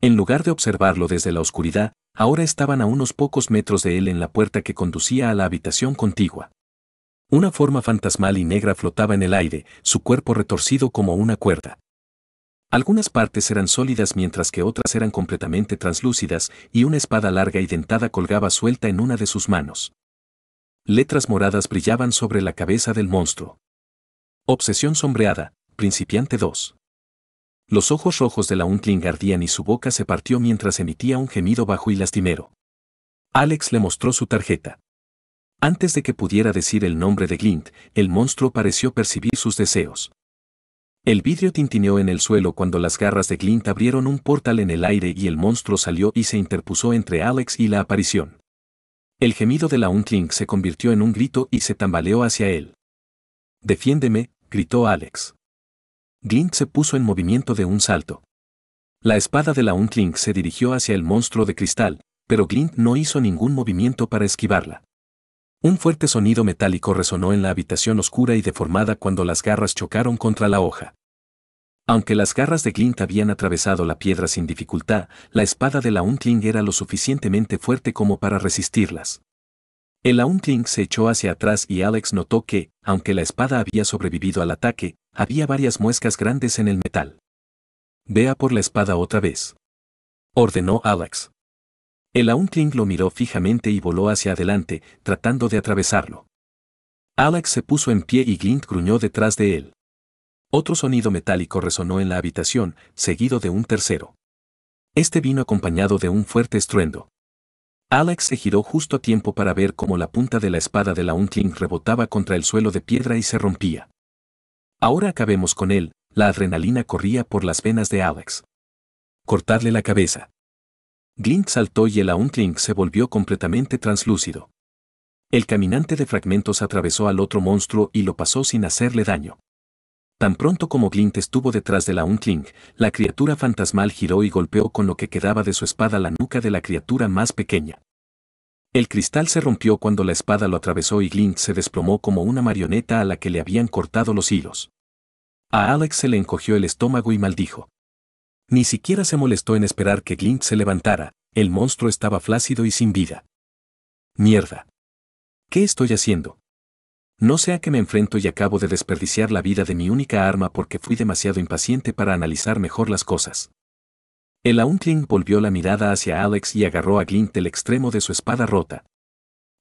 En lugar de observarlo desde la oscuridad, ahora estaban a unos pocos metros de él en la puerta que conducía a la habitación contigua. Una forma fantasmal y negra flotaba en el aire, su cuerpo retorcido como una cuerda. Algunas partes eran sólidas mientras que otras eran completamente translúcidas, y una espada larga y dentada colgaba suelta en una de sus manos. Letras moradas brillaban sobre la cabeza del monstruo. Obsesión sombreada, principiante 2. Los ojos rojos de la Unkling ardían y su boca se partió mientras emitía un gemido bajo y lastimero. Alex le mostró su tarjeta. Antes de que pudiera decir el nombre de Glint, el monstruo pareció percibir sus deseos. El vidrio tintineó en el suelo cuando las garras de Glint abrieron un portal en el aire y el monstruo salió y se interpuso entre Alex y la aparición. El gemido de la Untling se convirtió en un grito y se tambaleó hacia él. Defiéndeme, gritó Alex. Glint se puso en movimiento de un salto. La espada de la Untling se dirigió hacia el monstruo de cristal, pero Glint no hizo ningún movimiento para esquivarla. Un fuerte sonido metálico resonó en la habitación oscura y deformada cuando las garras chocaron contra la hoja. Aunque las garras de Glint habían atravesado la piedra sin dificultad, la espada de la Untling era lo suficientemente fuerte como para resistirlas. El Auntling se echó hacia atrás y Alex notó que, aunque la espada había sobrevivido al ataque, había varias muescas grandes en el metal. Vea por la espada otra vez. Ordenó Alex. El Auntling lo miró fijamente y voló hacia adelante, tratando de atravesarlo. Alex se puso en pie y Glint gruñó detrás de él. Otro sonido metálico resonó en la habitación, seguido de un tercero. Este vino acompañado de un fuerte estruendo. Alex se giró justo a tiempo para ver cómo la punta de la espada de la Untling rebotaba contra el suelo de piedra y se rompía. Ahora acabemos con él, la adrenalina corría por las venas de Alex. Cortarle la cabeza. Glint saltó y el aún se volvió completamente translúcido. El caminante de fragmentos atravesó al otro monstruo y lo pasó sin hacerle daño. Tan pronto como Glint estuvo detrás del la la criatura fantasmal giró y golpeó con lo que quedaba de su espada la nuca de la criatura más pequeña. El cristal se rompió cuando la espada lo atravesó y Glint se desplomó como una marioneta a la que le habían cortado los hilos. A Alex se le encogió el estómago y maldijo. Ni siquiera se molestó en esperar que Glint se levantara, el monstruo estaba flácido y sin vida. Mierda. ¿Qué estoy haciendo? No sea que me enfrento y acabo de desperdiciar la vida de mi única arma porque fui demasiado impaciente para analizar mejor las cosas. El Auntling volvió la mirada hacia Alex y agarró a Glint el extremo de su espada rota.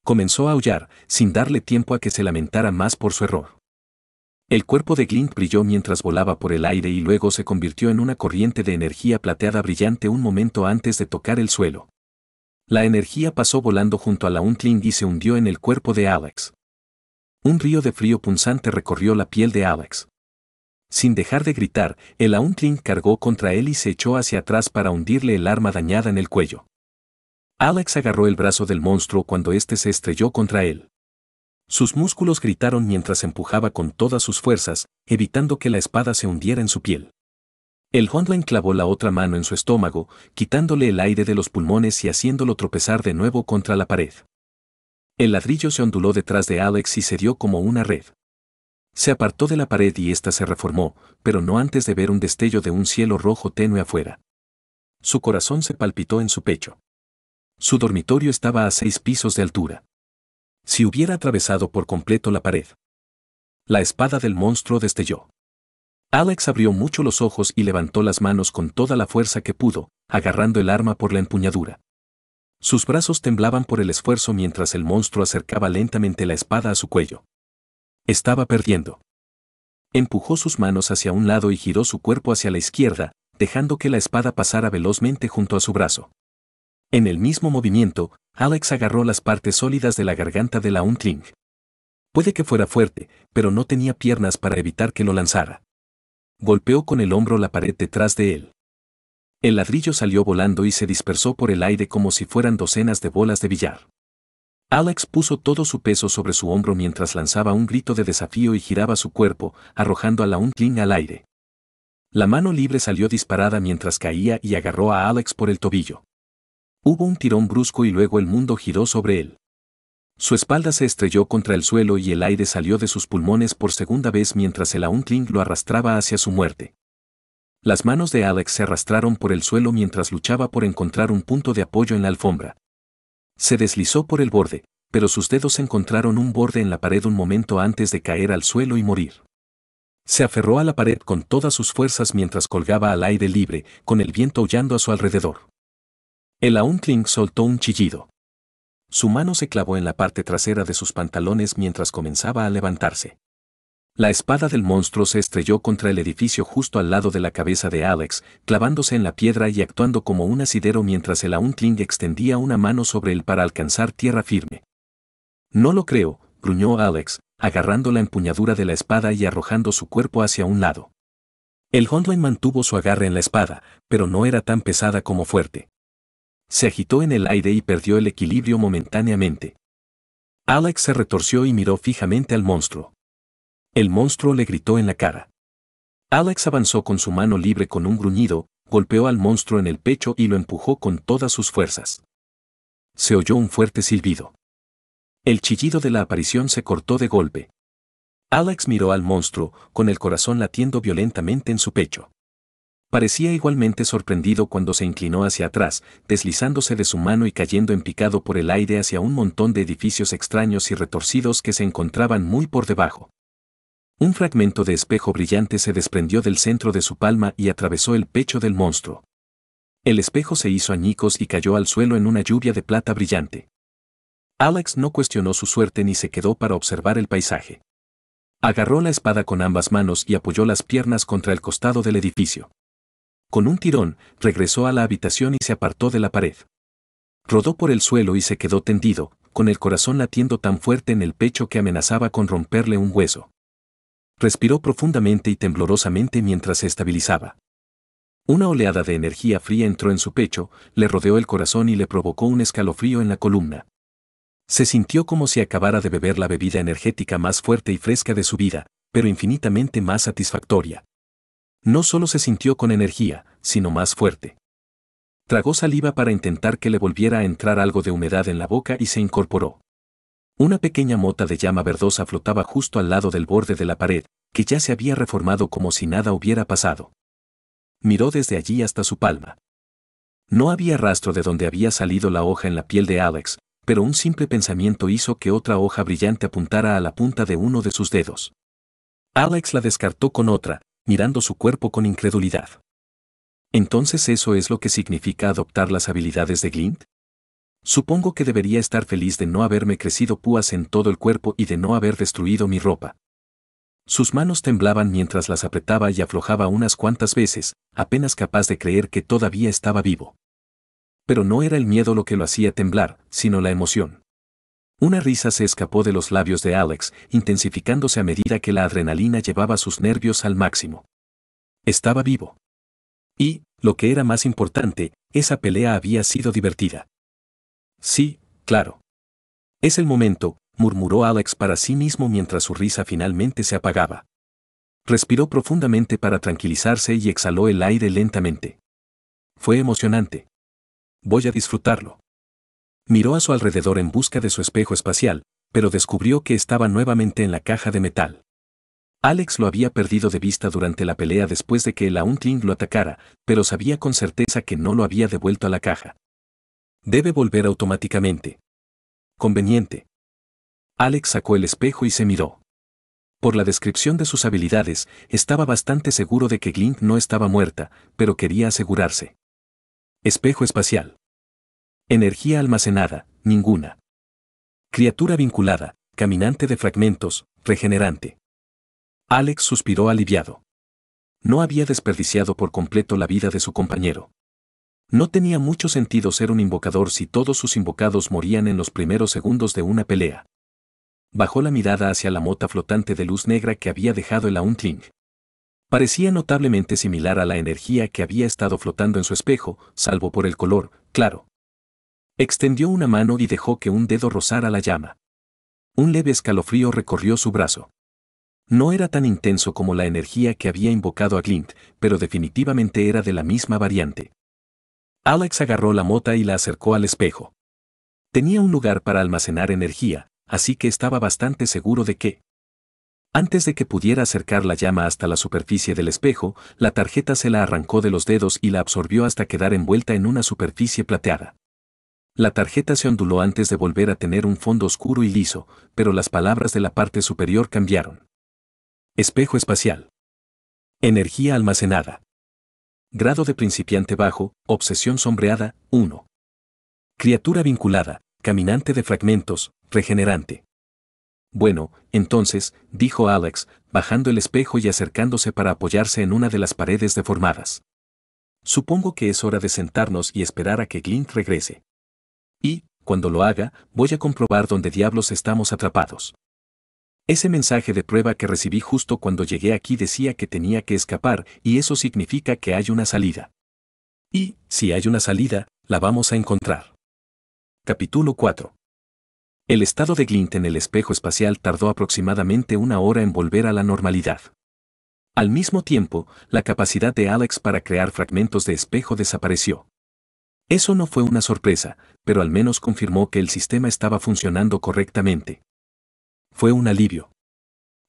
Comenzó a aullar, sin darle tiempo a que se lamentara más por su error. El cuerpo de Glint brilló mientras volaba por el aire y luego se convirtió en una corriente de energía plateada brillante un momento antes de tocar el suelo. La energía pasó volando junto a la y se hundió en el cuerpo de Alex. Un río de frío punzante recorrió la piel de Alex. Sin dejar de gritar, el Auntling cargó contra él y se echó hacia atrás para hundirle el arma dañada en el cuello. Alex agarró el brazo del monstruo cuando éste se estrelló contra él. Sus músculos gritaron mientras empujaba con todas sus fuerzas, evitando que la espada se hundiera en su piel. El Honda clavó la otra mano en su estómago, quitándole el aire de los pulmones y haciéndolo tropezar de nuevo contra la pared. El ladrillo se onduló detrás de Alex y se dio como una red. Se apartó de la pared y ésta se reformó, pero no antes de ver un destello de un cielo rojo tenue afuera. Su corazón se palpitó en su pecho. Su dormitorio estaba a seis pisos de altura si hubiera atravesado por completo la pared. La espada del monstruo destelló. Alex abrió mucho los ojos y levantó las manos con toda la fuerza que pudo, agarrando el arma por la empuñadura. Sus brazos temblaban por el esfuerzo mientras el monstruo acercaba lentamente la espada a su cuello. Estaba perdiendo. Empujó sus manos hacia un lado y giró su cuerpo hacia la izquierda, dejando que la espada pasara velozmente junto a su brazo. En el mismo movimiento, Alex agarró las partes sólidas de la garganta de la Untling. Puede que fuera fuerte, pero no tenía piernas para evitar que lo lanzara. Golpeó con el hombro la pared detrás de él. El ladrillo salió volando y se dispersó por el aire como si fueran docenas de bolas de billar. Alex puso todo su peso sobre su hombro mientras lanzaba un grito de desafío y giraba su cuerpo, arrojando a la Untling al aire. La mano libre salió disparada mientras caía y agarró a Alex por el tobillo. Hubo un tirón brusco y luego el mundo giró sobre él. Su espalda se estrelló contra el suelo y el aire salió de sus pulmones por segunda vez mientras el Auntling lo arrastraba hacia su muerte. Las manos de Alex se arrastraron por el suelo mientras luchaba por encontrar un punto de apoyo en la alfombra. Se deslizó por el borde, pero sus dedos encontraron un borde en la pared un momento antes de caer al suelo y morir. Se aferró a la pared con todas sus fuerzas mientras colgaba al aire libre, con el viento aullando a su alrededor. El Auntling soltó un chillido. Su mano se clavó en la parte trasera de sus pantalones mientras comenzaba a levantarse. La espada del monstruo se estrelló contra el edificio justo al lado de la cabeza de Alex, clavándose en la piedra y actuando como un asidero mientras el Auntling extendía una mano sobre él para alcanzar tierra firme. No lo creo, gruñó Alex, agarrando la empuñadura de la espada y arrojando su cuerpo hacia un lado. El Hondline mantuvo su agarre en la espada, pero no era tan pesada como fuerte. Se agitó en el aire y perdió el equilibrio momentáneamente. Alex se retorció y miró fijamente al monstruo. El monstruo le gritó en la cara. Alex avanzó con su mano libre con un gruñido, golpeó al monstruo en el pecho y lo empujó con todas sus fuerzas. Se oyó un fuerte silbido. El chillido de la aparición se cortó de golpe. Alex miró al monstruo, con el corazón latiendo violentamente en su pecho. Parecía igualmente sorprendido cuando se inclinó hacia atrás, deslizándose de su mano y cayendo empicado picado por el aire hacia un montón de edificios extraños y retorcidos que se encontraban muy por debajo. Un fragmento de espejo brillante se desprendió del centro de su palma y atravesó el pecho del monstruo. El espejo se hizo añicos y cayó al suelo en una lluvia de plata brillante. Alex no cuestionó su suerte ni se quedó para observar el paisaje. Agarró la espada con ambas manos y apoyó las piernas contra el costado del edificio. Con un tirón, regresó a la habitación y se apartó de la pared. Rodó por el suelo y se quedó tendido, con el corazón latiendo tan fuerte en el pecho que amenazaba con romperle un hueso. Respiró profundamente y temblorosamente mientras se estabilizaba. Una oleada de energía fría entró en su pecho, le rodeó el corazón y le provocó un escalofrío en la columna. Se sintió como si acabara de beber la bebida energética más fuerte y fresca de su vida, pero infinitamente más satisfactoria no solo se sintió con energía, sino más fuerte. Tragó saliva para intentar que le volviera a entrar algo de humedad en la boca y se incorporó. Una pequeña mota de llama verdosa flotaba justo al lado del borde de la pared, que ya se había reformado como si nada hubiera pasado. Miró desde allí hasta su palma. No había rastro de donde había salido la hoja en la piel de Alex, pero un simple pensamiento hizo que otra hoja brillante apuntara a la punta de uno de sus dedos. Alex la descartó con otra, mirando su cuerpo con incredulidad. ¿Entonces eso es lo que significa adoptar las habilidades de Glint? Supongo que debería estar feliz de no haberme crecido púas en todo el cuerpo y de no haber destruido mi ropa. Sus manos temblaban mientras las apretaba y aflojaba unas cuantas veces, apenas capaz de creer que todavía estaba vivo. Pero no era el miedo lo que lo hacía temblar, sino la emoción. Una risa se escapó de los labios de Alex, intensificándose a medida que la adrenalina llevaba sus nervios al máximo. Estaba vivo. Y, lo que era más importante, esa pelea había sido divertida. Sí, claro. Es el momento, murmuró Alex para sí mismo mientras su risa finalmente se apagaba. Respiró profundamente para tranquilizarse y exhaló el aire lentamente. Fue emocionante. Voy a disfrutarlo. Miró a su alrededor en busca de su espejo espacial, pero descubrió que estaba nuevamente en la caja de metal. Alex lo había perdido de vista durante la pelea después de que el Auntling lo atacara, pero sabía con certeza que no lo había devuelto a la caja. Debe volver automáticamente. Conveniente. Alex sacó el espejo y se miró. Por la descripción de sus habilidades, estaba bastante seguro de que Glint no estaba muerta, pero quería asegurarse. Espejo espacial. Energía almacenada, ninguna. Criatura vinculada, caminante de fragmentos, regenerante. Alex suspiró aliviado. No había desperdiciado por completo la vida de su compañero. No tenía mucho sentido ser un invocador si todos sus invocados morían en los primeros segundos de una pelea. Bajó la mirada hacia la mota flotante de luz negra que había dejado el Auntling. Parecía notablemente similar a la energía que había estado flotando en su espejo, salvo por el color, claro. Extendió una mano y dejó que un dedo rozara la llama. Un leve escalofrío recorrió su brazo. No era tan intenso como la energía que había invocado a Glint, pero definitivamente era de la misma variante. Alex agarró la mota y la acercó al espejo. Tenía un lugar para almacenar energía, así que estaba bastante seguro de que... Antes de que pudiera acercar la llama hasta la superficie del espejo, la tarjeta se la arrancó de los dedos y la absorbió hasta quedar envuelta en una superficie plateada. La tarjeta se onduló antes de volver a tener un fondo oscuro y liso, pero las palabras de la parte superior cambiaron. Espejo espacial. Energía almacenada. Grado de principiante bajo, obsesión sombreada, 1. Criatura vinculada, caminante de fragmentos, regenerante. Bueno, entonces, dijo Alex, bajando el espejo y acercándose para apoyarse en una de las paredes deformadas. Supongo que es hora de sentarnos y esperar a que Glint regrese. Y, cuando lo haga, voy a comprobar dónde diablos estamos atrapados. Ese mensaje de prueba que recibí justo cuando llegué aquí decía que tenía que escapar y eso significa que hay una salida. Y, si hay una salida, la vamos a encontrar. Capítulo 4. El estado de Glint en el espejo espacial tardó aproximadamente una hora en volver a la normalidad. Al mismo tiempo, la capacidad de Alex para crear fragmentos de espejo desapareció. Eso no fue una sorpresa, pero al menos confirmó que el sistema estaba funcionando correctamente. Fue un alivio.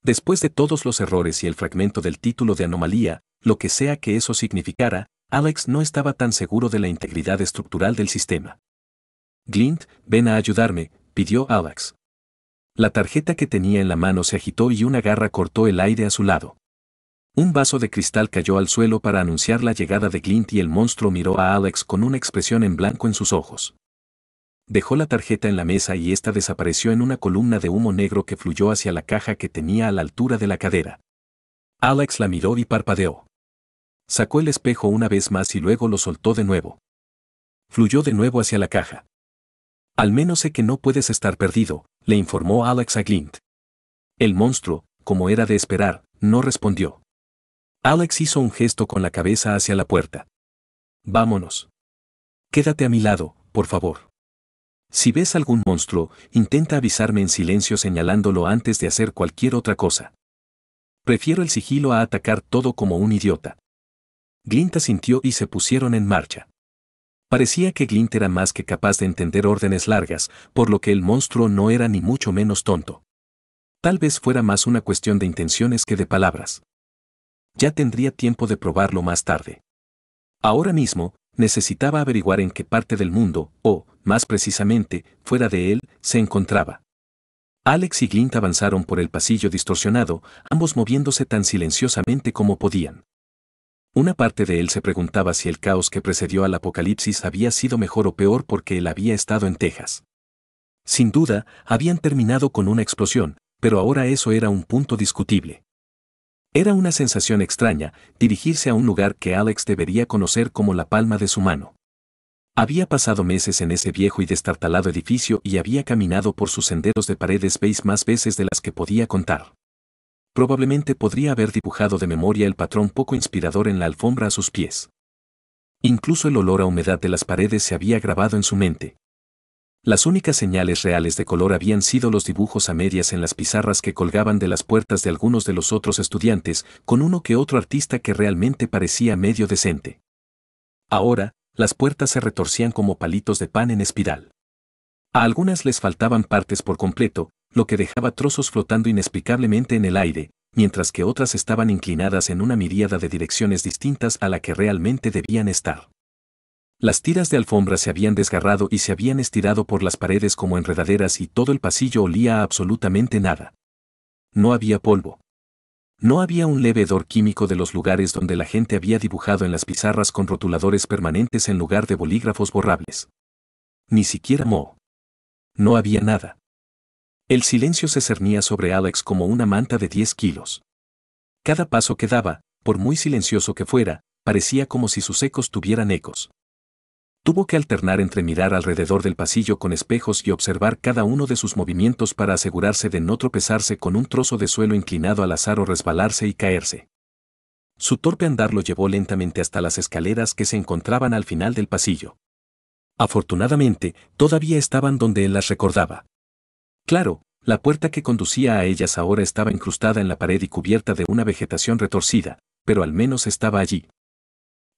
Después de todos los errores y el fragmento del título de anomalía, lo que sea que eso significara, Alex no estaba tan seguro de la integridad estructural del sistema. Glint, ven a ayudarme, pidió Alex. La tarjeta que tenía en la mano se agitó y una garra cortó el aire a su lado. Un vaso de cristal cayó al suelo para anunciar la llegada de Glint y el monstruo miró a Alex con una expresión en blanco en sus ojos. Dejó la tarjeta en la mesa y ésta desapareció en una columna de humo negro que fluyó hacia la caja que tenía a la altura de la cadera. Alex la miró y parpadeó. Sacó el espejo una vez más y luego lo soltó de nuevo. Fluyó de nuevo hacia la caja. Al menos sé que no puedes estar perdido, le informó Alex a Glint. El monstruo, como era de esperar, no respondió. Alex hizo un gesto con la cabeza hacia la puerta. Vámonos. Quédate a mi lado, por favor. Si ves algún monstruo, intenta avisarme en silencio señalándolo antes de hacer cualquier otra cosa. Prefiero el sigilo a atacar todo como un idiota. Glint sintió y se pusieron en marcha. Parecía que Glint era más que capaz de entender órdenes largas, por lo que el monstruo no era ni mucho menos tonto. Tal vez fuera más una cuestión de intenciones que de palabras ya tendría tiempo de probarlo más tarde. Ahora mismo, necesitaba averiguar en qué parte del mundo, o, más precisamente, fuera de él, se encontraba. Alex y Glint avanzaron por el pasillo distorsionado, ambos moviéndose tan silenciosamente como podían. Una parte de él se preguntaba si el caos que precedió al apocalipsis había sido mejor o peor porque él había estado en Texas. Sin duda, habían terminado con una explosión, pero ahora eso era un punto discutible. Era una sensación extraña dirigirse a un lugar que Alex debería conocer como la palma de su mano. Había pasado meses en ese viejo y destartalado edificio y había caminado por sus senderos de paredes veis más veces de las que podía contar. Probablemente podría haber dibujado de memoria el patrón poco inspirador en la alfombra a sus pies. Incluso el olor a humedad de las paredes se había grabado en su mente, las únicas señales reales de color habían sido los dibujos a medias en las pizarras que colgaban de las puertas de algunos de los otros estudiantes, con uno que otro artista que realmente parecía medio decente. Ahora, las puertas se retorcían como palitos de pan en espiral. A algunas les faltaban partes por completo, lo que dejaba trozos flotando inexplicablemente en el aire, mientras que otras estaban inclinadas en una miríada de direcciones distintas a la que realmente debían estar. Las tiras de alfombra se habían desgarrado y se habían estirado por las paredes como enredaderas y todo el pasillo olía a absolutamente nada. No había polvo. No había un leve hedor químico de los lugares donde la gente había dibujado en las pizarras con rotuladores permanentes en lugar de bolígrafos borrables. Ni siquiera moho. No había nada. El silencio se cernía sobre Alex como una manta de 10 kilos. Cada paso que daba, por muy silencioso que fuera, parecía como si sus ecos tuvieran ecos. Tuvo que alternar entre mirar alrededor del pasillo con espejos y observar cada uno de sus movimientos para asegurarse de no tropezarse con un trozo de suelo inclinado al azar o resbalarse y caerse. Su torpe andar lo llevó lentamente hasta las escaleras que se encontraban al final del pasillo. Afortunadamente, todavía estaban donde él las recordaba. Claro, la puerta que conducía a ellas ahora estaba incrustada en la pared y cubierta de una vegetación retorcida, pero al menos estaba allí.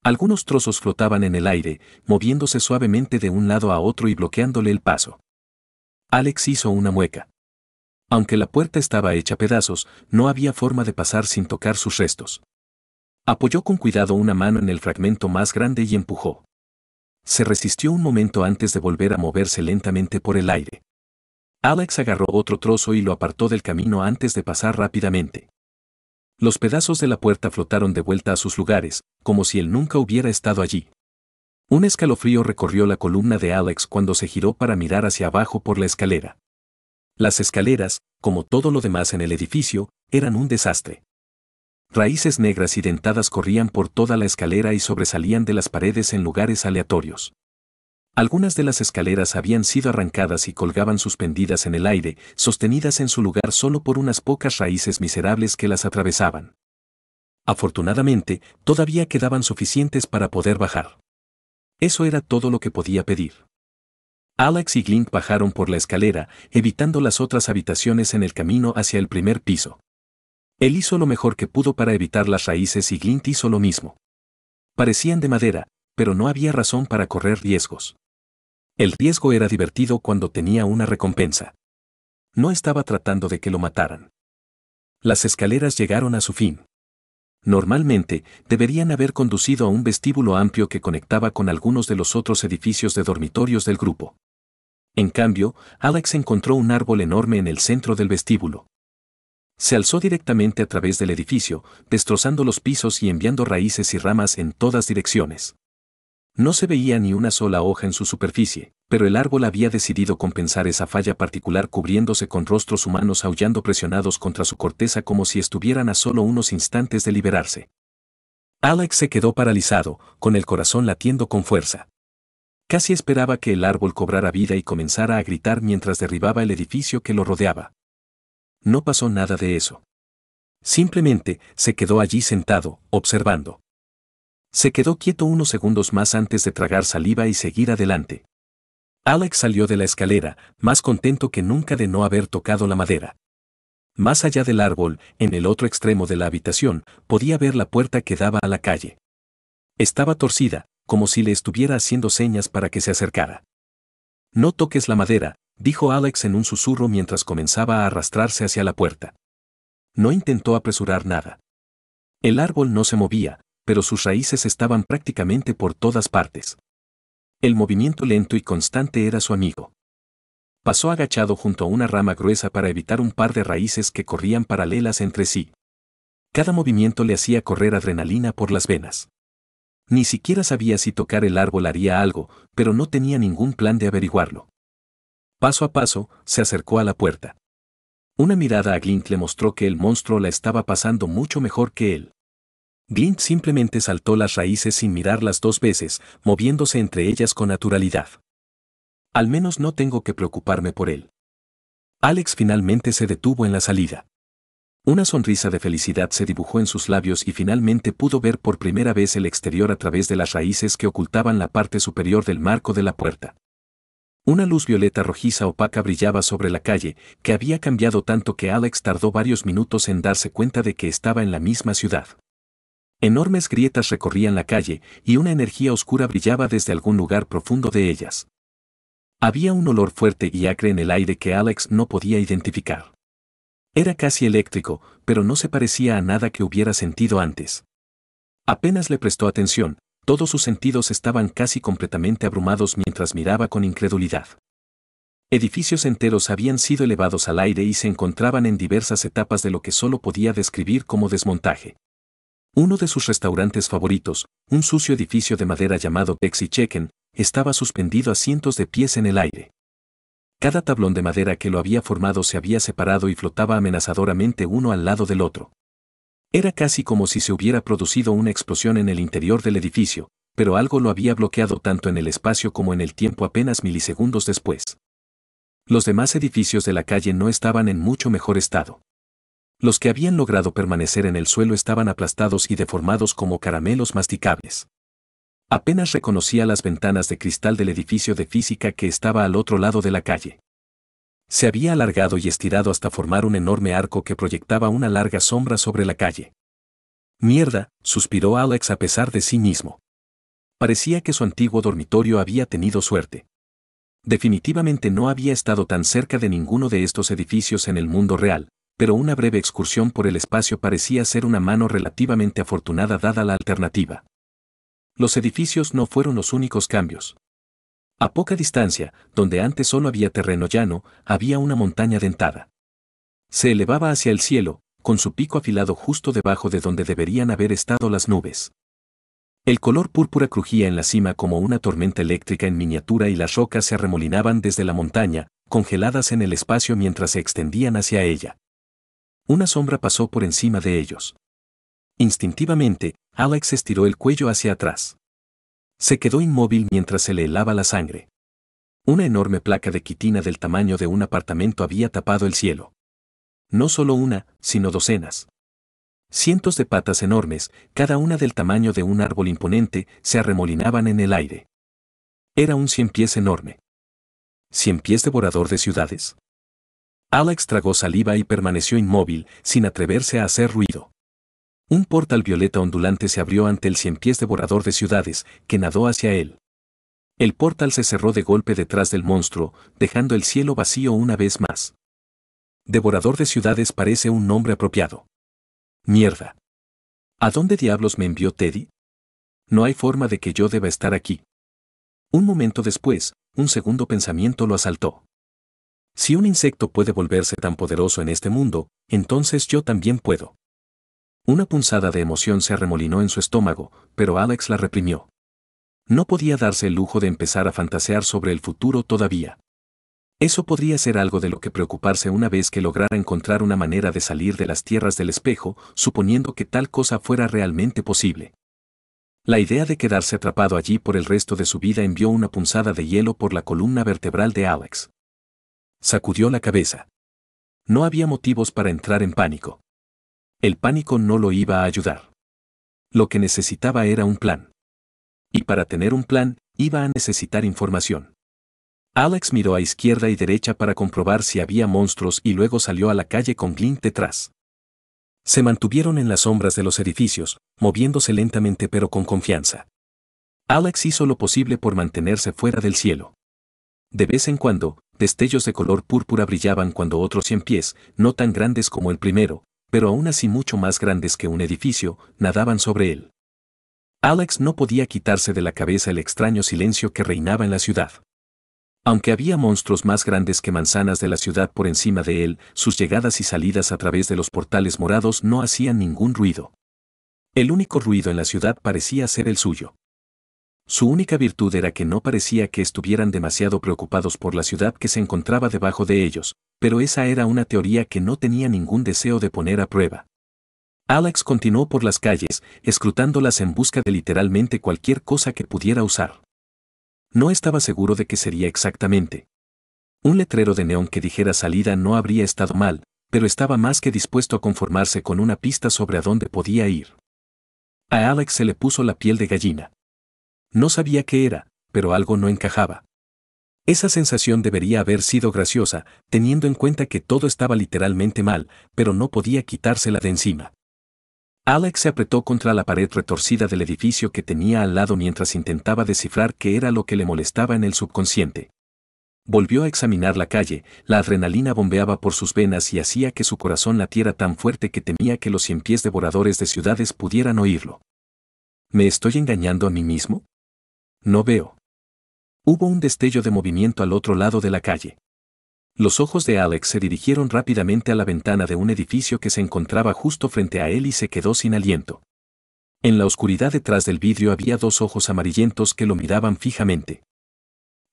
Algunos trozos flotaban en el aire, moviéndose suavemente de un lado a otro y bloqueándole el paso. Alex hizo una mueca. Aunque la puerta estaba hecha pedazos, no había forma de pasar sin tocar sus restos. Apoyó con cuidado una mano en el fragmento más grande y empujó. Se resistió un momento antes de volver a moverse lentamente por el aire. Alex agarró otro trozo y lo apartó del camino antes de pasar rápidamente. Los pedazos de la puerta flotaron de vuelta a sus lugares, como si él nunca hubiera estado allí. Un escalofrío recorrió la columna de Alex cuando se giró para mirar hacia abajo por la escalera. Las escaleras, como todo lo demás en el edificio, eran un desastre. Raíces negras y dentadas corrían por toda la escalera y sobresalían de las paredes en lugares aleatorios. Algunas de las escaleras habían sido arrancadas y colgaban suspendidas en el aire, sostenidas en su lugar solo por unas pocas raíces miserables que las atravesaban. Afortunadamente, todavía quedaban suficientes para poder bajar. Eso era todo lo que podía pedir. Alex y Glint bajaron por la escalera, evitando las otras habitaciones en el camino hacia el primer piso. Él hizo lo mejor que pudo para evitar las raíces y Glint hizo lo mismo. Parecían de madera, pero no había razón para correr riesgos. El riesgo era divertido cuando tenía una recompensa. No estaba tratando de que lo mataran. Las escaleras llegaron a su fin. Normalmente, deberían haber conducido a un vestíbulo amplio que conectaba con algunos de los otros edificios de dormitorios del grupo. En cambio, Alex encontró un árbol enorme en el centro del vestíbulo. Se alzó directamente a través del edificio, destrozando los pisos y enviando raíces y ramas en todas direcciones. No se veía ni una sola hoja en su superficie, pero el árbol había decidido compensar esa falla particular cubriéndose con rostros humanos aullando presionados contra su corteza como si estuvieran a solo unos instantes de liberarse. Alex se quedó paralizado, con el corazón latiendo con fuerza. Casi esperaba que el árbol cobrara vida y comenzara a gritar mientras derribaba el edificio que lo rodeaba. No pasó nada de eso. Simplemente se quedó allí sentado, observando. Se quedó quieto unos segundos más antes de tragar saliva y seguir adelante. Alex salió de la escalera, más contento que nunca de no haber tocado la madera. Más allá del árbol, en el otro extremo de la habitación, podía ver la puerta que daba a la calle. Estaba torcida, como si le estuviera haciendo señas para que se acercara. No toques la madera, dijo Alex en un susurro mientras comenzaba a arrastrarse hacia la puerta. No intentó apresurar nada. El árbol no se movía, pero sus raíces estaban prácticamente por todas partes. El movimiento lento y constante era su amigo. Pasó agachado junto a una rama gruesa para evitar un par de raíces que corrían paralelas entre sí. Cada movimiento le hacía correr adrenalina por las venas. Ni siquiera sabía si tocar el árbol haría algo, pero no tenía ningún plan de averiguarlo. Paso a paso, se acercó a la puerta. Una mirada a Glint le mostró que el monstruo la estaba pasando mucho mejor que él. Glint simplemente saltó las raíces sin mirarlas dos veces, moviéndose entre ellas con naturalidad. Al menos no tengo que preocuparme por él. Alex finalmente se detuvo en la salida. Una sonrisa de felicidad se dibujó en sus labios y finalmente pudo ver por primera vez el exterior a través de las raíces que ocultaban la parte superior del marco de la puerta. Una luz violeta rojiza opaca brillaba sobre la calle, que había cambiado tanto que Alex tardó varios minutos en darse cuenta de que estaba en la misma ciudad. Enormes grietas recorrían la calle y una energía oscura brillaba desde algún lugar profundo de ellas. Había un olor fuerte y acre en el aire que Alex no podía identificar. Era casi eléctrico, pero no se parecía a nada que hubiera sentido antes. Apenas le prestó atención, todos sus sentidos estaban casi completamente abrumados mientras miraba con incredulidad. Edificios enteros habían sido elevados al aire y se encontraban en diversas etapas de lo que solo podía describir como desmontaje. Uno de sus restaurantes favoritos, un sucio edificio de madera llamado Pexi Chicken, estaba suspendido a cientos de pies en el aire. Cada tablón de madera que lo había formado se había separado y flotaba amenazadoramente uno al lado del otro. Era casi como si se hubiera producido una explosión en el interior del edificio, pero algo lo había bloqueado tanto en el espacio como en el tiempo apenas milisegundos después. Los demás edificios de la calle no estaban en mucho mejor estado. Los que habían logrado permanecer en el suelo estaban aplastados y deformados como caramelos masticables. Apenas reconocía las ventanas de cristal del edificio de física que estaba al otro lado de la calle. Se había alargado y estirado hasta formar un enorme arco que proyectaba una larga sombra sobre la calle. Mierda, suspiró Alex a pesar de sí mismo. Parecía que su antiguo dormitorio había tenido suerte. Definitivamente no había estado tan cerca de ninguno de estos edificios en el mundo real, pero una breve excursión por el espacio parecía ser una mano relativamente afortunada dada la alternativa. Los edificios no fueron los únicos cambios. A poca distancia, donde antes solo había terreno llano, había una montaña dentada. Se elevaba hacia el cielo, con su pico afilado justo debajo de donde deberían haber estado las nubes. El color púrpura crujía en la cima como una tormenta eléctrica en miniatura y las rocas se arremolinaban desde la montaña, congeladas en el espacio mientras se extendían hacia ella. Una sombra pasó por encima de ellos. Instintivamente, Alex estiró el cuello hacia atrás. Se quedó inmóvil mientras se le helaba la sangre. Una enorme placa de quitina del tamaño de un apartamento había tapado el cielo. No solo una, sino docenas. Cientos de patas enormes, cada una del tamaño de un árbol imponente, se arremolinaban en el aire. Era un cien pies enorme. ¿Cien pies devorador de ciudades? Alex tragó saliva y permaneció inmóvil, sin atreverse a hacer ruido. Un portal violeta ondulante se abrió ante el cien pies devorador de ciudades, que nadó hacia él. El portal se cerró de golpe detrás del monstruo, dejando el cielo vacío una vez más. Devorador de ciudades parece un nombre apropiado. Mierda. ¿A dónde diablos me envió Teddy? No hay forma de que yo deba estar aquí. Un momento después, un segundo pensamiento lo asaltó. Si un insecto puede volverse tan poderoso en este mundo, entonces yo también puedo. Una punzada de emoción se arremolinó en su estómago, pero Alex la reprimió. No podía darse el lujo de empezar a fantasear sobre el futuro todavía. Eso podría ser algo de lo que preocuparse una vez que lograra encontrar una manera de salir de las tierras del espejo, suponiendo que tal cosa fuera realmente posible. La idea de quedarse atrapado allí por el resto de su vida envió una punzada de hielo por la columna vertebral de Alex. Sacudió la cabeza. No había motivos para entrar en pánico. El pánico no lo iba a ayudar. Lo que necesitaba era un plan. Y para tener un plan, iba a necesitar información. Alex miró a izquierda y derecha para comprobar si había monstruos y luego salió a la calle con Glint detrás. Se mantuvieron en las sombras de los edificios, moviéndose lentamente pero con confianza. Alex hizo lo posible por mantenerse fuera del cielo. De vez en cuando, destellos de color púrpura brillaban cuando otros cien pies, no tan grandes como el primero, pero aún así mucho más grandes que un edificio, nadaban sobre él. Alex no podía quitarse de la cabeza el extraño silencio que reinaba en la ciudad. Aunque había monstruos más grandes que manzanas de la ciudad por encima de él, sus llegadas y salidas a través de los portales morados no hacían ningún ruido. El único ruido en la ciudad parecía ser el suyo. Su única virtud era que no parecía que estuvieran demasiado preocupados por la ciudad que se encontraba debajo de ellos, pero esa era una teoría que no tenía ningún deseo de poner a prueba. Alex continuó por las calles, escrutándolas en busca de literalmente cualquier cosa que pudiera usar. No estaba seguro de qué sería exactamente. Un letrero de neón que dijera salida no habría estado mal, pero estaba más que dispuesto a conformarse con una pista sobre a dónde podía ir. A Alex se le puso la piel de gallina. No sabía qué era, pero algo no encajaba. Esa sensación debería haber sido graciosa, teniendo en cuenta que todo estaba literalmente mal, pero no podía quitársela de encima. Alex se apretó contra la pared retorcida del edificio que tenía al lado mientras intentaba descifrar qué era lo que le molestaba en el subconsciente. Volvió a examinar la calle, la adrenalina bombeaba por sus venas y hacía que su corazón latiera tan fuerte que temía que los cien pies devoradores de ciudades pudieran oírlo. ¿Me estoy engañando a mí mismo? No veo. Hubo un destello de movimiento al otro lado de la calle. Los ojos de Alex se dirigieron rápidamente a la ventana de un edificio que se encontraba justo frente a él y se quedó sin aliento. En la oscuridad detrás del vidrio había dos ojos amarillentos que lo miraban fijamente.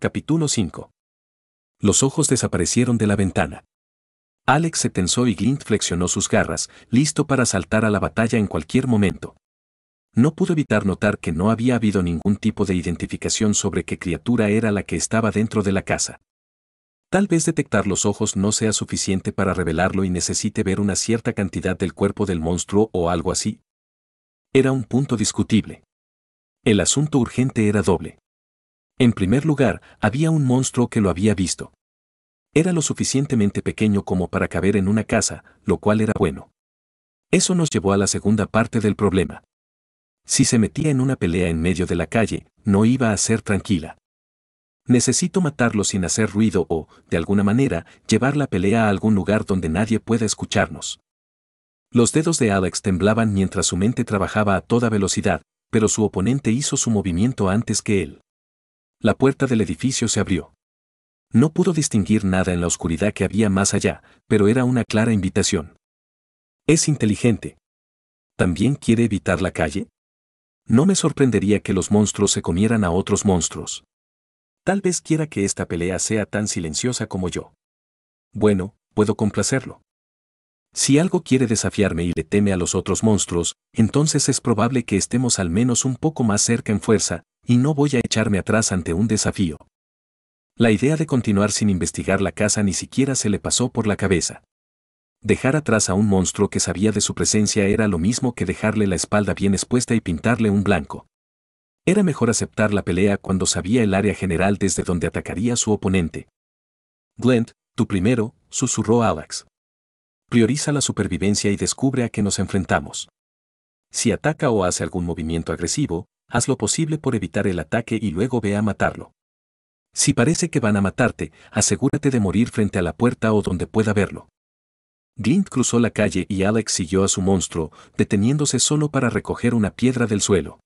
Capítulo 5. Los ojos desaparecieron de la ventana. Alex se tensó y Glint flexionó sus garras, listo para saltar a la batalla en cualquier momento no pudo evitar notar que no había habido ningún tipo de identificación sobre qué criatura era la que estaba dentro de la casa. Tal vez detectar los ojos no sea suficiente para revelarlo y necesite ver una cierta cantidad del cuerpo del monstruo o algo así. Era un punto discutible. El asunto urgente era doble. En primer lugar, había un monstruo que lo había visto. Era lo suficientemente pequeño como para caber en una casa, lo cual era bueno. Eso nos llevó a la segunda parte del problema. Si se metía en una pelea en medio de la calle, no iba a ser tranquila. Necesito matarlo sin hacer ruido o, de alguna manera, llevar la pelea a algún lugar donde nadie pueda escucharnos. Los dedos de Alex temblaban mientras su mente trabajaba a toda velocidad, pero su oponente hizo su movimiento antes que él. La puerta del edificio se abrió. No pudo distinguir nada en la oscuridad que había más allá, pero era una clara invitación. Es inteligente. ¿También quiere evitar la calle? no me sorprendería que los monstruos se comieran a otros monstruos. Tal vez quiera que esta pelea sea tan silenciosa como yo. Bueno, puedo complacerlo. Si algo quiere desafiarme y le teme a los otros monstruos, entonces es probable que estemos al menos un poco más cerca en fuerza, y no voy a echarme atrás ante un desafío. La idea de continuar sin investigar la casa ni siquiera se le pasó por la cabeza. Dejar atrás a un monstruo que sabía de su presencia era lo mismo que dejarle la espalda bien expuesta y pintarle un blanco. Era mejor aceptar la pelea cuando sabía el área general desde donde atacaría su oponente. Glent, tú primero, susurró Alex. Prioriza la supervivencia y descubre a qué nos enfrentamos. Si ataca o hace algún movimiento agresivo, haz lo posible por evitar el ataque y luego ve a matarlo. Si parece que van a matarte, asegúrate de morir frente a la puerta o donde pueda verlo. Glint cruzó la calle y Alex siguió a su monstruo, deteniéndose solo para recoger una piedra del suelo.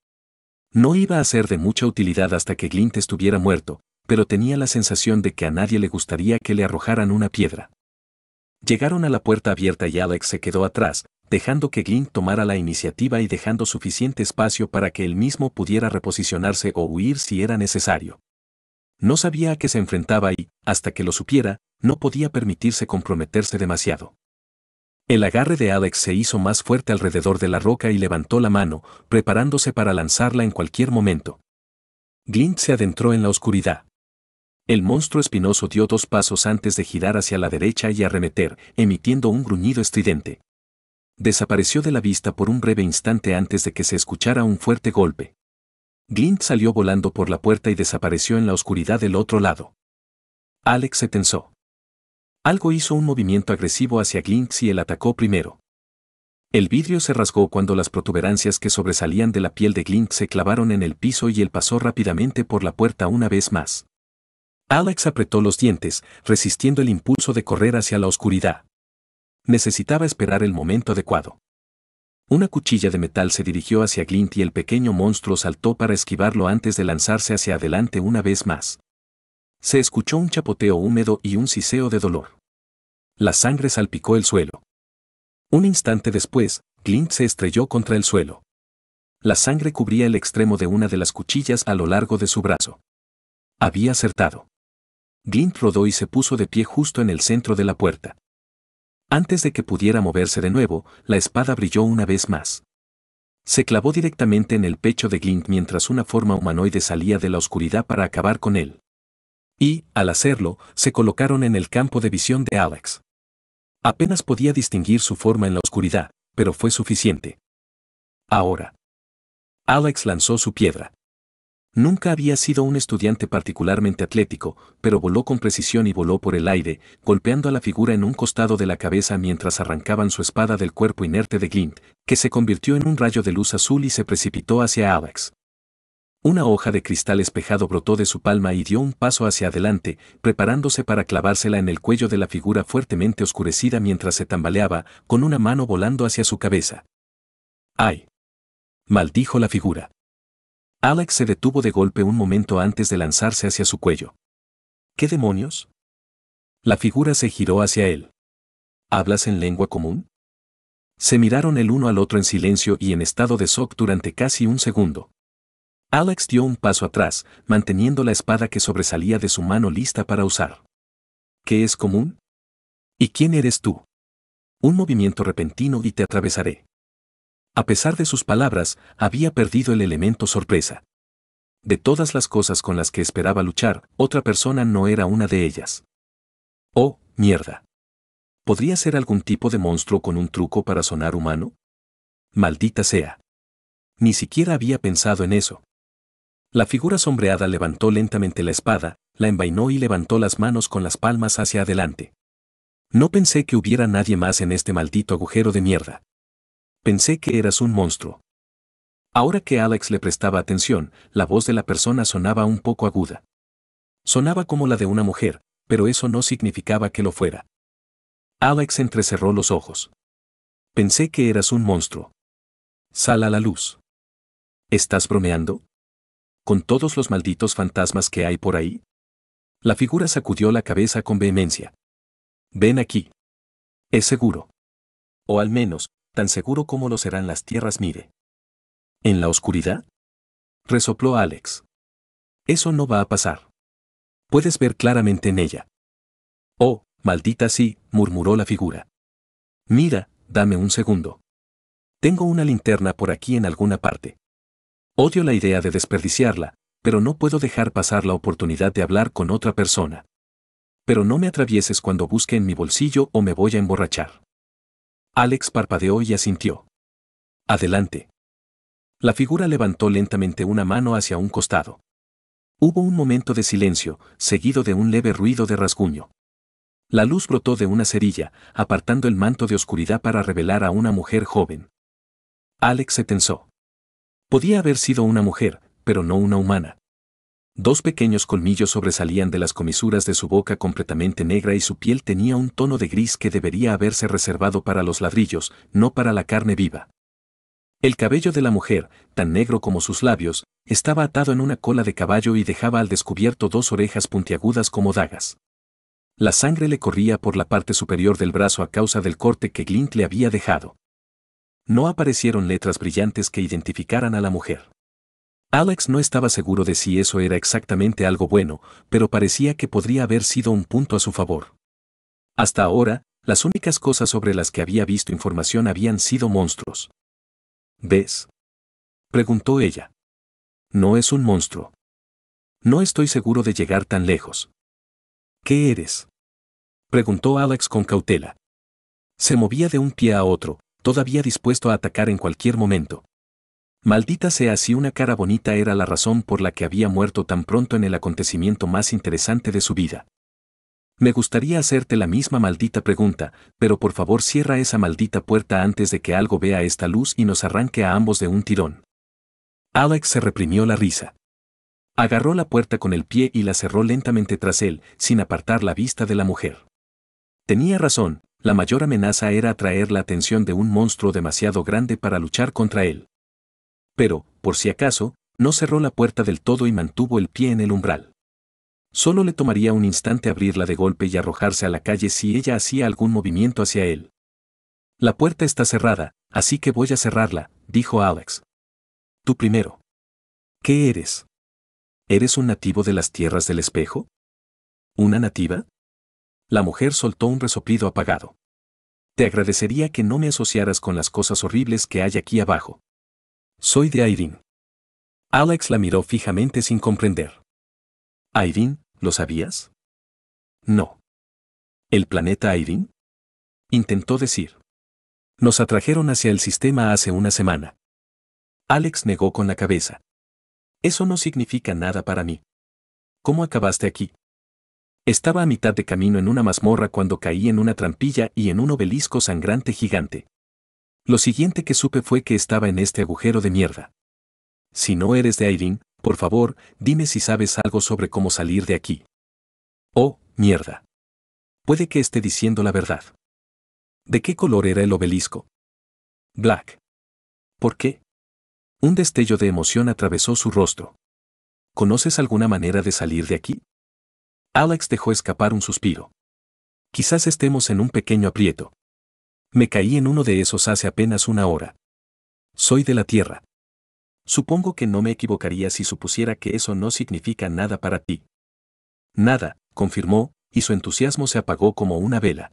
No iba a ser de mucha utilidad hasta que Glint estuviera muerto, pero tenía la sensación de que a nadie le gustaría que le arrojaran una piedra. Llegaron a la puerta abierta y Alex se quedó atrás, dejando que Glint tomara la iniciativa y dejando suficiente espacio para que él mismo pudiera reposicionarse o huir si era necesario. No sabía a qué se enfrentaba y, hasta que lo supiera, no podía permitirse comprometerse demasiado. El agarre de Alex se hizo más fuerte alrededor de la roca y levantó la mano, preparándose para lanzarla en cualquier momento. Glint se adentró en la oscuridad. El monstruo espinoso dio dos pasos antes de girar hacia la derecha y arremeter, emitiendo un gruñido estridente. Desapareció de la vista por un breve instante antes de que se escuchara un fuerte golpe. Glint salió volando por la puerta y desapareció en la oscuridad del otro lado. Alex se tensó. Algo hizo un movimiento agresivo hacia Glint y él atacó primero. El vidrio se rasgó cuando las protuberancias que sobresalían de la piel de Glint se clavaron en el piso y él pasó rápidamente por la puerta una vez más. Alex apretó los dientes, resistiendo el impulso de correr hacia la oscuridad. Necesitaba esperar el momento adecuado. Una cuchilla de metal se dirigió hacia Glint y el pequeño monstruo saltó para esquivarlo antes de lanzarse hacia adelante una vez más. Se escuchó un chapoteo húmedo y un siseo de dolor. La sangre salpicó el suelo. Un instante después, Glint se estrelló contra el suelo. La sangre cubría el extremo de una de las cuchillas a lo largo de su brazo. Había acertado. Glint rodó y se puso de pie justo en el centro de la puerta. Antes de que pudiera moverse de nuevo, la espada brilló una vez más. Se clavó directamente en el pecho de Glint mientras una forma humanoide salía de la oscuridad para acabar con él y, al hacerlo, se colocaron en el campo de visión de Alex. Apenas podía distinguir su forma en la oscuridad, pero fue suficiente. Ahora. Alex lanzó su piedra. Nunca había sido un estudiante particularmente atlético, pero voló con precisión y voló por el aire, golpeando a la figura en un costado de la cabeza mientras arrancaban su espada del cuerpo inerte de Glint, que se convirtió en un rayo de luz azul y se precipitó hacia Alex. Una hoja de cristal espejado brotó de su palma y dio un paso hacia adelante, preparándose para clavársela en el cuello de la figura fuertemente oscurecida mientras se tambaleaba, con una mano volando hacia su cabeza. ¡Ay! maldijo la figura. Alex se detuvo de golpe un momento antes de lanzarse hacia su cuello. ¿Qué demonios? La figura se giró hacia él. ¿Hablas en lengua común? Se miraron el uno al otro en silencio y en estado de shock durante casi un segundo. Alex dio un paso atrás, manteniendo la espada que sobresalía de su mano lista para usar. ¿Qué es común? ¿Y quién eres tú? Un movimiento repentino y te atravesaré. A pesar de sus palabras, había perdido el elemento sorpresa. De todas las cosas con las que esperaba luchar, otra persona no era una de ellas. Oh, mierda. ¿Podría ser algún tipo de monstruo con un truco para sonar humano? Maldita sea. Ni siquiera había pensado en eso. La figura sombreada levantó lentamente la espada, la envainó y levantó las manos con las palmas hacia adelante. No pensé que hubiera nadie más en este maldito agujero de mierda. Pensé que eras un monstruo. Ahora que Alex le prestaba atención, la voz de la persona sonaba un poco aguda. Sonaba como la de una mujer, pero eso no significaba que lo fuera. Alex entrecerró los ojos. Pensé que eras un monstruo. Sal a la luz. ¿Estás bromeando? con todos los malditos fantasmas que hay por ahí? La figura sacudió la cabeza con vehemencia. Ven aquí. Es seguro. O al menos, tan seguro como lo serán las tierras mire. ¿En la oscuridad? Resopló Alex. Eso no va a pasar. Puedes ver claramente en ella. Oh, maldita sí, murmuró la figura. Mira, dame un segundo. Tengo una linterna por aquí en alguna parte. Odio la idea de desperdiciarla, pero no puedo dejar pasar la oportunidad de hablar con otra persona. Pero no me atravieses cuando busque en mi bolsillo o me voy a emborrachar. Alex parpadeó y asintió. Adelante. La figura levantó lentamente una mano hacia un costado. Hubo un momento de silencio, seguido de un leve ruido de rasguño. La luz brotó de una cerilla, apartando el manto de oscuridad para revelar a una mujer joven. Alex se tensó. Podía haber sido una mujer, pero no una humana. Dos pequeños colmillos sobresalían de las comisuras de su boca completamente negra y su piel tenía un tono de gris que debería haberse reservado para los ladrillos, no para la carne viva. El cabello de la mujer, tan negro como sus labios, estaba atado en una cola de caballo y dejaba al descubierto dos orejas puntiagudas como dagas. La sangre le corría por la parte superior del brazo a causa del corte que Glint le había dejado. No aparecieron letras brillantes que identificaran a la mujer. Alex no estaba seguro de si eso era exactamente algo bueno, pero parecía que podría haber sido un punto a su favor. Hasta ahora, las únicas cosas sobre las que había visto información habían sido monstruos. ¿Ves? Preguntó ella. No es un monstruo. No estoy seguro de llegar tan lejos. ¿Qué eres? Preguntó Alex con cautela. Se movía de un pie a otro, todavía dispuesto a atacar en cualquier momento. Maldita sea si una cara bonita era la razón por la que había muerto tan pronto en el acontecimiento más interesante de su vida. Me gustaría hacerte la misma maldita pregunta, pero por favor cierra esa maldita puerta antes de que algo vea esta luz y nos arranque a ambos de un tirón. Alex se reprimió la risa. Agarró la puerta con el pie y la cerró lentamente tras él, sin apartar la vista de la mujer. Tenía razón, la mayor amenaza era atraer la atención de un monstruo demasiado grande para luchar contra él. Pero, por si acaso, no cerró la puerta del todo y mantuvo el pie en el umbral. Solo le tomaría un instante abrirla de golpe y arrojarse a la calle si ella hacía algún movimiento hacia él. La puerta está cerrada, así que voy a cerrarla, dijo Alex. Tú primero. ¿Qué eres? ¿Eres un nativo de las tierras del espejo? ¿Una nativa? La mujer soltó un resoplido apagado. Te agradecería que no me asociaras con las cosas horribles que hay aquí abajo. Soy de Irene. Alex la miró fijamente sin comprender. Irene, ¿lo sabías? No. ¿El planeta Irene? Intentó decir. Nos atrajeron hacia el sistema hace una semana. Alex negó con la cabeza. Eso no significa nada para mí. ¿Cómo acabaste aquí? Estaba a mitad de camino en una mazmorra cuando caí en una trampilla y en un obelisco sangrante gigante. Lo siguiente que supe fue que estaba en este agujero de mierda. Si no eres de Irene, por favor, dime si sabes algo sobre cómo salir de aquí. Oh, mierda. Puede que esté diciendo la verdad. ¿De qué color era el obelisco? Black. ¿Por qué? Un destello de emoción atravesó su rostro. ¿Conoces alguna manera de salir de aquí? Alex dejó escapar un suspiro. Quizás estemos en un pequeño aprieto. Me caí en uno de esos hace apenas una hora. Soy de la Tierra. Supongo que no me equivocaría si supusiera que eso no significa nada para ti. Nada, confirmó, y su entusiasmo se apagó como una vela.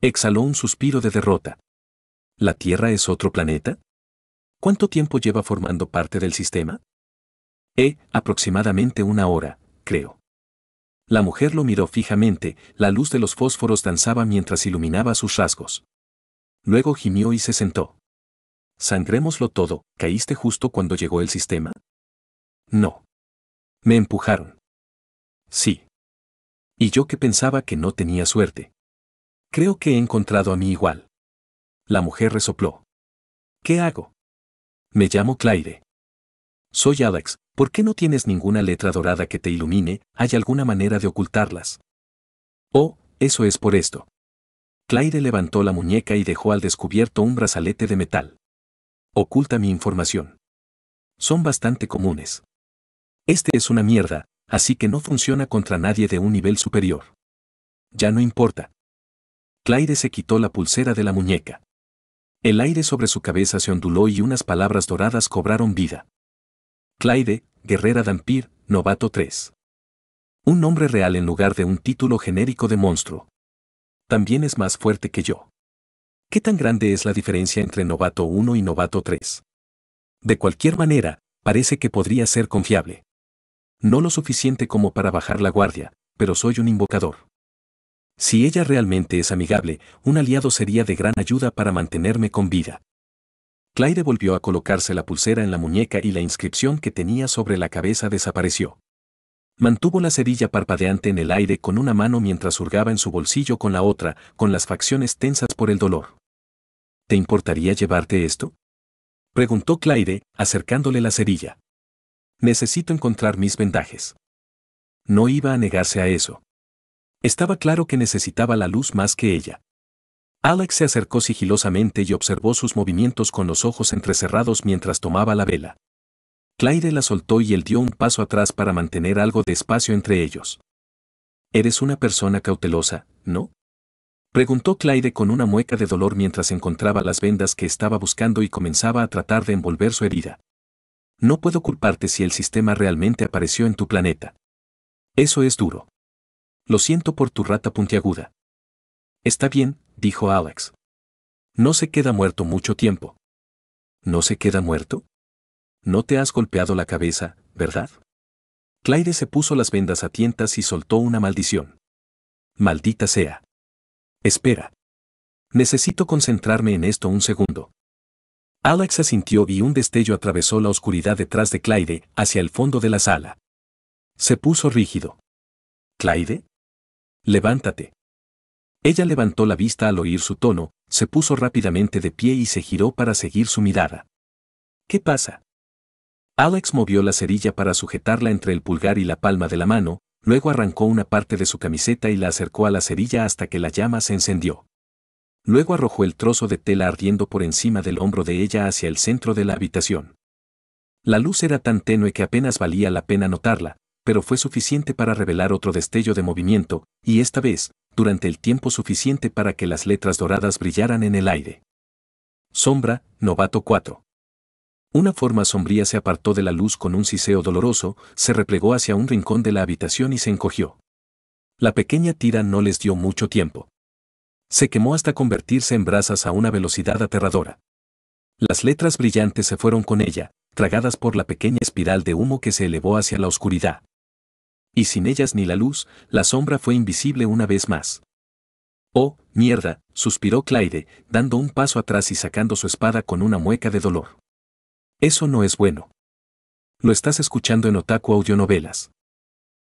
Exhaló un suspiro de derrota. ¿La Tierra es otro planeta? ¿Cuánto tiempo lleva formando parte del sistema? Eh, aproximadamente una hora, creo. La mujer lo miró fijamente, la luz de los fósforos danzaba mientras iluminaba sus rasgos. Luego gimió y se sentó. Sangrémoslo todo, ¿caíste justo cuando llegó el sistema? No. Me empujaron. Sí. Y yo que pensaba que no tenía suerte. Creo que he encontrado a mí igual. La mujer resopló. ¿Qué hago? Me llamo Claire. Soy Alex, ¿Por qué no tienes ninguna letra dorada que te ilumine? ¿Hay alguna manera de ocultarlas? Oh, eso es por esto. Claire levantó la muñeca y dejó al descubierto un brazalete de metal. Oculta mi información. Son bastante comunes. Este es una mierda, así que no funciona contra nadie de un nivel superior. Ya no importa. Claire se quitó la pulsera de la muñeca. El aire sobre su cabeza se onduló y unas palabras doradas cobraron vida. Claire, Guerrera Dampir, Novato 3. Un nombre real en lugar de un título genérico de monstruo. También es más fuerte que yo. ¿Qué tan grande es la diferencia entre Novato 1 y Novato 3? De cualquier manera, parece que podría ser confiable. No lo suficiente como para bajar la guardia, pero soy un invocador. Si ella realmente es amigable, un aliado sería de gran ayuda para mantenerme con vida. Claire volvió a colocarse la pulsera en la muñeca y la inscripción que tenía sobre la cabeza desapareció. Mantuvo la cerilla parpadeante en el aire con una mano mientras hurgaba en su bolsillo con la otra, con las facciones tensas por el dolor. ¿Te importaría llevarte esto? Preguntó Claire, acercándole la cerilla. Necesito encontrar mis vendajes. No iba a negarse a eso. Estaba claro que necesitaba la luz más que ella. Alex se acercó sigilosamente y observó sus movimientos con los ojos entrecerrados mientras tomaba la vela. Clyde la soltó y él dio un paso atrás para mantener algo de espacio entre ellos. Eres una persona cautelosa, ¿no? Preguntó Clyde con una mueca de dolor mientras encontraba las vendas que estaba buscando y comenzaba a tratar de envolver su herida. No puedo culparte si el sistema realmente apareció en tu planeta. Eso es duro. Lo siento por tu rata puntiaguda. Está bien, dijo Alex. No se queda muerto mucho tiempo. ¿No se queda muerto? No te has golpeado la cabeza, ¿verdad? Claire se puso las vendas a tientas y soltó una maldición. Maldita sea. Espera. Necesito concentrarme en esto un segundo. Alex asintió y un destello atravesó la oscuridad detrás de Claire, hacia el fondo de la sala. Se puso rígido. ¿Claire? Levántate. Ella levantó la vista al oír su tono, se puso rápidamente de pie y se giró para seguir su mirada. ¿Qué pasa? Alex movió la cerilla para sujetarla entre el pulgar y la palma de la mano, luego arrancó una parte de su camiseta y la acercó a la cerilla hasta que la llama se encendió. Luego arrojó el trozo de tela ardiendo por encima del hombro de ella hacia el centro de la habitación. La luz era tan tenue que apenas valía la pena notarla, pero fue suficiente para revelar otro destello de movimiento, y esta vez, durante el tiempo suficiente para que las letras doradas brillaran en el aire. Sombra, Novato 4. Una forma sombría se apartó de la luz con un siseo doloroso, se replegó hacia un rincón de la habitación y se encogió. La pequeña tira no les dio mucho tiempo. Se quemó hasta convertirse en brasas a una velocidad aterradora. Las letras brillantes se fueron con ella, tragadas por la pequeña espiral de humo que se elevó hacia la oscuridad y sin ellas ni la luz, la sombra fue invisible una vez más. Oh, mierda, suspiró Clyde, dando un paso atrás y sacando su espada con una mueca de dolor. Eso no es bueno. Lo estás escuchando en Otaku Audionovelas.